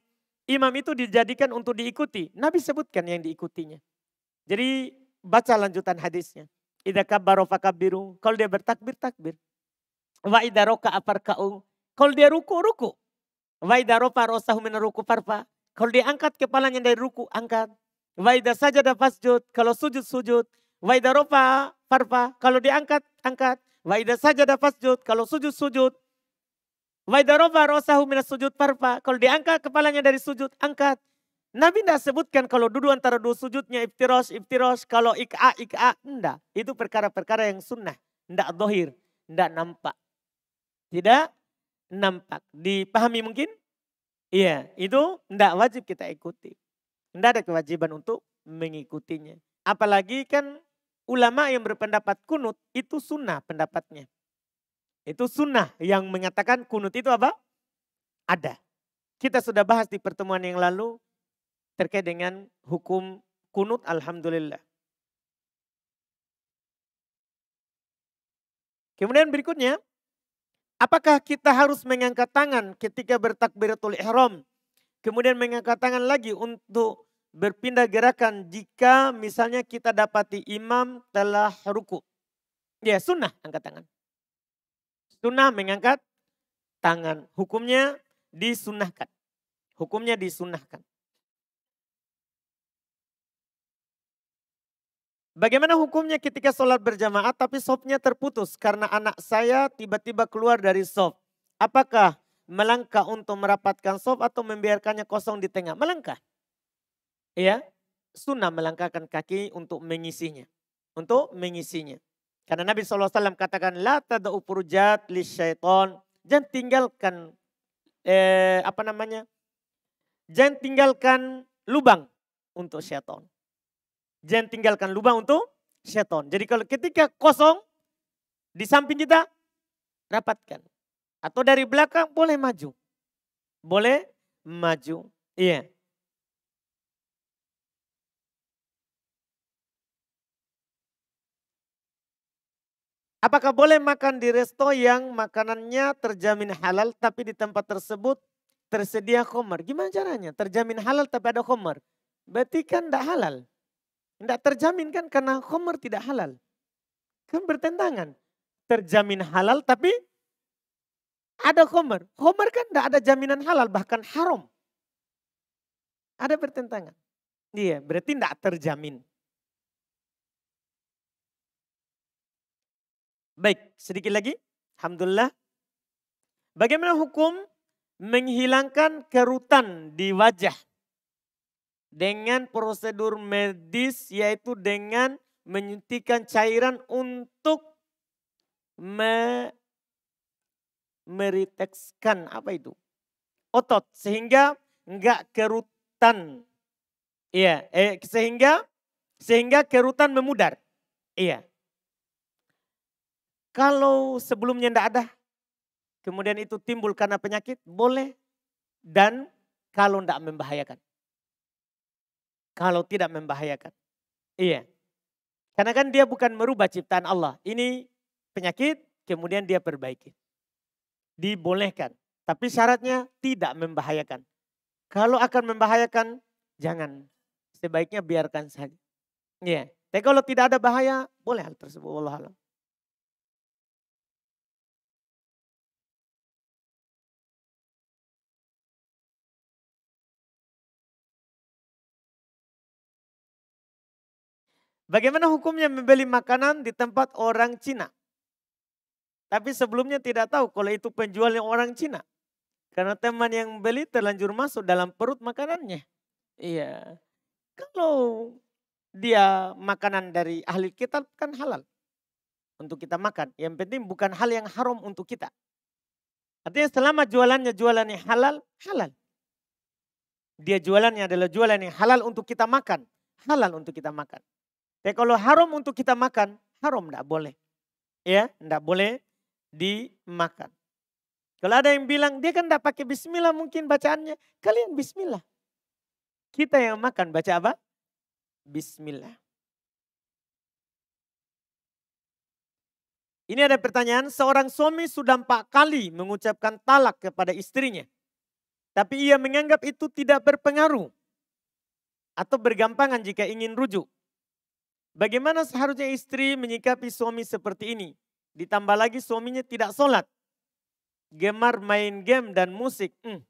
Imam itu dijadikan untuk diikuti. Nabi sebutkan yang diikutinya. Jadi baca lanjutan hadisnya. Ida kabbaro fakabiru. Kalau dia bertakbir, takbir. Wa ida roka kau. Kalau dia ruku, ruku. Wa ida rofa rosahu ruku farfa. Kalau dia angkat kepalanya dari ruku, angkat. Wa ida sajada fasjud. Kalau sujud, sujud. Wa ida rofa farfa. Kalau diangkat, angkat. Wa ida sajada fasjud. Kalau sujud, sujud. Waidaroba rosahu minas sujud parpa. Kalau diangkat kepalanya dari sujud, angkat. Nabi tidak sebutkan kalau duduk antara dua sujudnya iftiros, iftiros. Kalau ik'a, ik'a. Enggak. Itu perkara-perkara yang sunnah. Enggak dohir. Enggak nampak. Tidak nampak. Dipahami mungkin? Iya. Itu enggak wajib kita ikuti. Enggak ada kewajiban untuk mengikutinya. Apalagi kan ulama yang berpendapat kunut itu sunnah pendapatnya. Itu sunnah yang mengatakan kunut itu apa? Ada. Kita sudah bahas di pertemuan yang lalu terkait dengan hukum kunut alhamdulillah. Kemudian berikutnya, apakah kita harus mengangkat tangan ketika bertakbiratul ihram? Kemudian mengangkat tangan lagi untuk berpindah gerakan jika misalnya kita dapati imam telah ruku. Ya sunnah angkat tangan. Sunnah mengangkat tangan. Hukumnya disunahkan. Hukumnya disunahkan. Bagaimana hukumnya ketika sholat berjamaah tapi sopnya terputus karena anak saya tiba-tiba keluar dari sop. Apakah melangkah untuk merapatkan sop atau membiarkannya kosong di tengah? Melangkah. Ya, sunnah melangkahkan kaki untuk mengisinya. Untuk mengisinya. Karena Nabi SAW katakan, La tada'u purujat li syaiton. Jangan tinggalkan, eh, apa namanya? Jangan tinggalkan lubang untuk syaiton. Jangan tinggalkan lubang untuk syaiton. Jadi kalau ketika kosong, di samping kita, rapatkan. Atau dari belakang boleh maju. Boleh maju. Iya. Apakah boleh makan di resto yang makanannya terjamin halal tapi di tempat tersebut tersedia khomer? Gimana caranya? Terjamin halal tapi ada khomer. Berarti kan tidak halal. Tidak terjamin kan karena khomer tidak halal. Kan bertentangan. Terjamin halal tapi ada khomer. Khomer kan tidak ada jaminan halal bahkan haram. Ada bertentangan. Iya berarti tidak terjamin. Baik, sedikit lagi. Alhamdulillah. Bagaimana hukum menghilangkan kerutan di wajah dengan prosedur medis yaitu dengan menyuntikan cairan untuk me meritekskan apa itu otot sehingga nggak kerutan iya eh, sehingga sehingga kerutan memudar iya kalau sebelumnya tidak ada, kemudian itu timbul karena penyakit, boleh. Dan kalau tidak membahayakan. Kalau tidak membahayakan. Iya. Karena kan dia bukan merubah ciptaan Allah. Ini penyakit, kemudian dia perbaiki. Dibolehkan. Tapi syaratnya tidak membahayakan. Kalau akan membahayakan, jangan. Sebaiknya biarkan saja. Iya. Tapi kalau tidak ada bahaya, boleh hal tersebut. Allah alam. Bagaimana hukumnya membeli makanan di tempat orang Cina? Tapi sebelumnya tidak tahu kalau itu penjual yang orang Cina. Karena teman yang beli terlanjur masuk dalam perut makanannya. Iya. Kalau dia makanan dari ahli kita kan halal untuk kita makan. Yang penting bukan hal yang haram untuk kita. Artinya selama jualannya jualannya halal, halal. Dia jualannya adalah jualan yang halal untuk kita makan. Halal untuk kita makan. Tapi kalau haram untuk kita makan, haram tidak boleh. Ya, tidak boleh dimakan. Kalau ada yang bilang, dia kan tidak pakai bismillah mungkin bacaannya. Kalian bismillah. Kita yang makan baca apa? Bismillah. Ini ada pertanyaan, seorang suami sudah empat kali mengucapkan talak kepada istrinya. Tapi ia menganggap itu tidak berpengaruh. Atau bergampangan jika ingin rujuk. Bagaimana seharusnya istri menyikapi suami seperti ini? Ditambah lagi suaminya tidak sholat. Gemar main game dan musik. Hmm.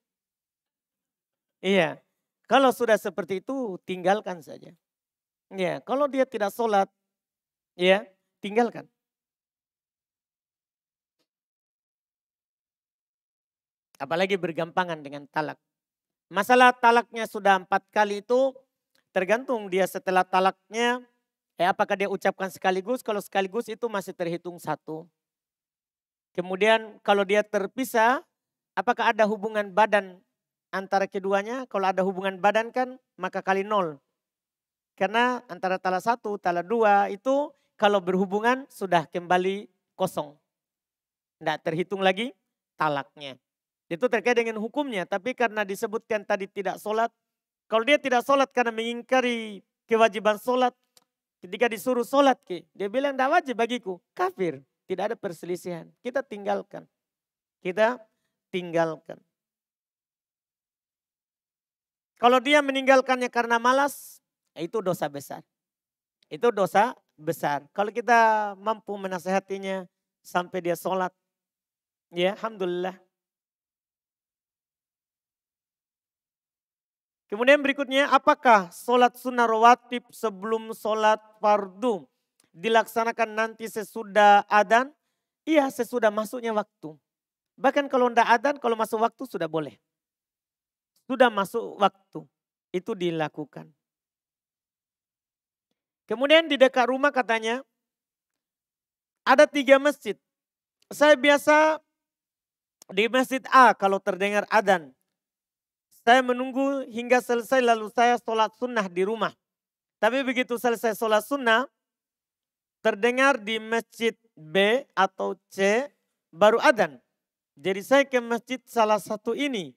Iya. Kalau sudah seperti itu tinggalkan saja. Iya, kalau dia tidak sholat, iya, tinggalkan. Apalagi bergampangan dengan talak. Masalah talaknya sudah empat kali itu tergantung dia setelah talaknya Eh, apakah dia ucapkan sekaligus? Kalau sekaligus itu masih terhitung satu. Kemudian kalau dia terpisah, apakah ada hubungan badan antara keduanya? Kalau ada hubungan badan kan maka kali nol. Karena antara tala satu, tala dua itu kalau berhubungan sudah kembali kosong. Tidak terhitung lagi talaknya. Itu terkait dengan hukumnya. Tapi karena disebutkan tadi tidak sholat. Kalau dia tidak sholat karena mengingkari kewajiban sholat Ketika disuruh sholat, Ki, dia bilang tidak wajib bagiku. Kafir, tidak ada perselisihan. Kita tinggalkan. Kita tinggalkan. Kalau dia meninggalkannya karena malas, ya itu dosa besar. Itu dosa besar. Kalau kita mampu menasehatinya sampai dia sholat, ya Alhamdulillah Kemudian berikutnya, apakah sholat sunnah rawatib sebelum sholat fardu dilaksanakan nanti sesudah adan? Iya, sesudah masuknya waktu. Bahkan kalau tidak adan, kalau masuk waktu sudah boleh. Sudah masuk waktu, itu dilakukan. Kemudian di dekat rumah katanya, ada tiga masjid. Saya biasa di masjid A kalau terdengar adan, saya menunggu hingga selesai lalu saya sholat sunnah di rumah. Tapi begitu selesai sholat sunnah, terdengar di masjid B atau C baru adan. Jadi saya ke masjid salah satu ini,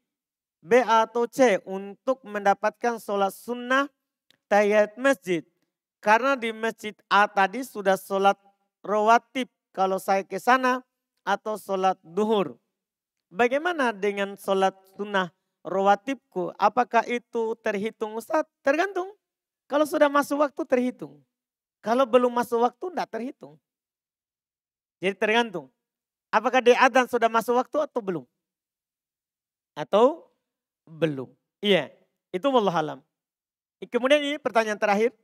B atau C untuk mendapatkan sholat sunnah tahiyat masjid. Karena di masjid A tadi sudah sholat rawatib kalau saya ke sana atau sholat duhur. Bagaimana dengan sholat sunnah rawatibku, apakah itu terhitung Ustaz? Tergantung. Kalau sudah masuk waktu terhitung. Kalau belum masuk waktu tidak terhitung. Jadi tergantung. Apakah di adzan sudah masuk waktu atau belum? Atau belum? Iya, itu Allah alam. Kemudian ini pertanyaan terakhir.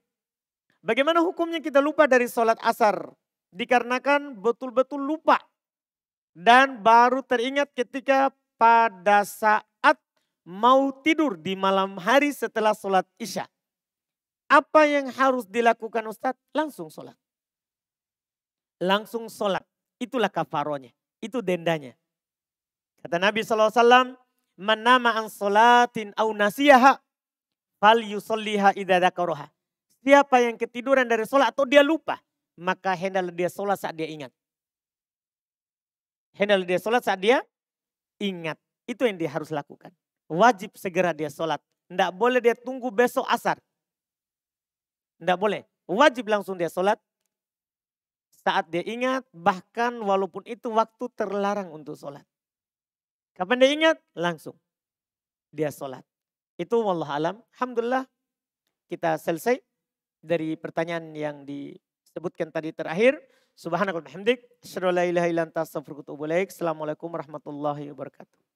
Bagaimana hukumnya kita lupa dari sholat asar? Dikarenakan betul-betul lupa. Dan baru teringat ketika pada saat mau tidur di malam hari setelah sholat isya. Apa yang harus dilakukan Ustadz? Langsung sholat. Langsung sholat. Itulah kafaronya. Itu dendanya. Kata Nabi SAW, Manama an sholatin au nasiyaha fal yusolliha idadakaroha. Siapa yang ketiduran dari sholat atau dia lupa, maka hendal dia sholat saat dia ingat. Hendal dia sholat saat dia ingat. Itu yang dia harus lakukan wajib segera dia sholat. Tidak boleh dia tunggu besok asar. Tidak boleh. Wajib langsung dia sholat. Saat dia ingat, bahkan walaupun itu waktu terlarang untuk sholat. Kapan dia ingat? Langsung. Dia sholat. Itu wallah alam. Alhamdulillah kita selesai dari pertanyaan yang disebutkan tadi terakhir. Subhanakallahumma hamdik. Assalamualaikum warahmatullahi wabarakatuh.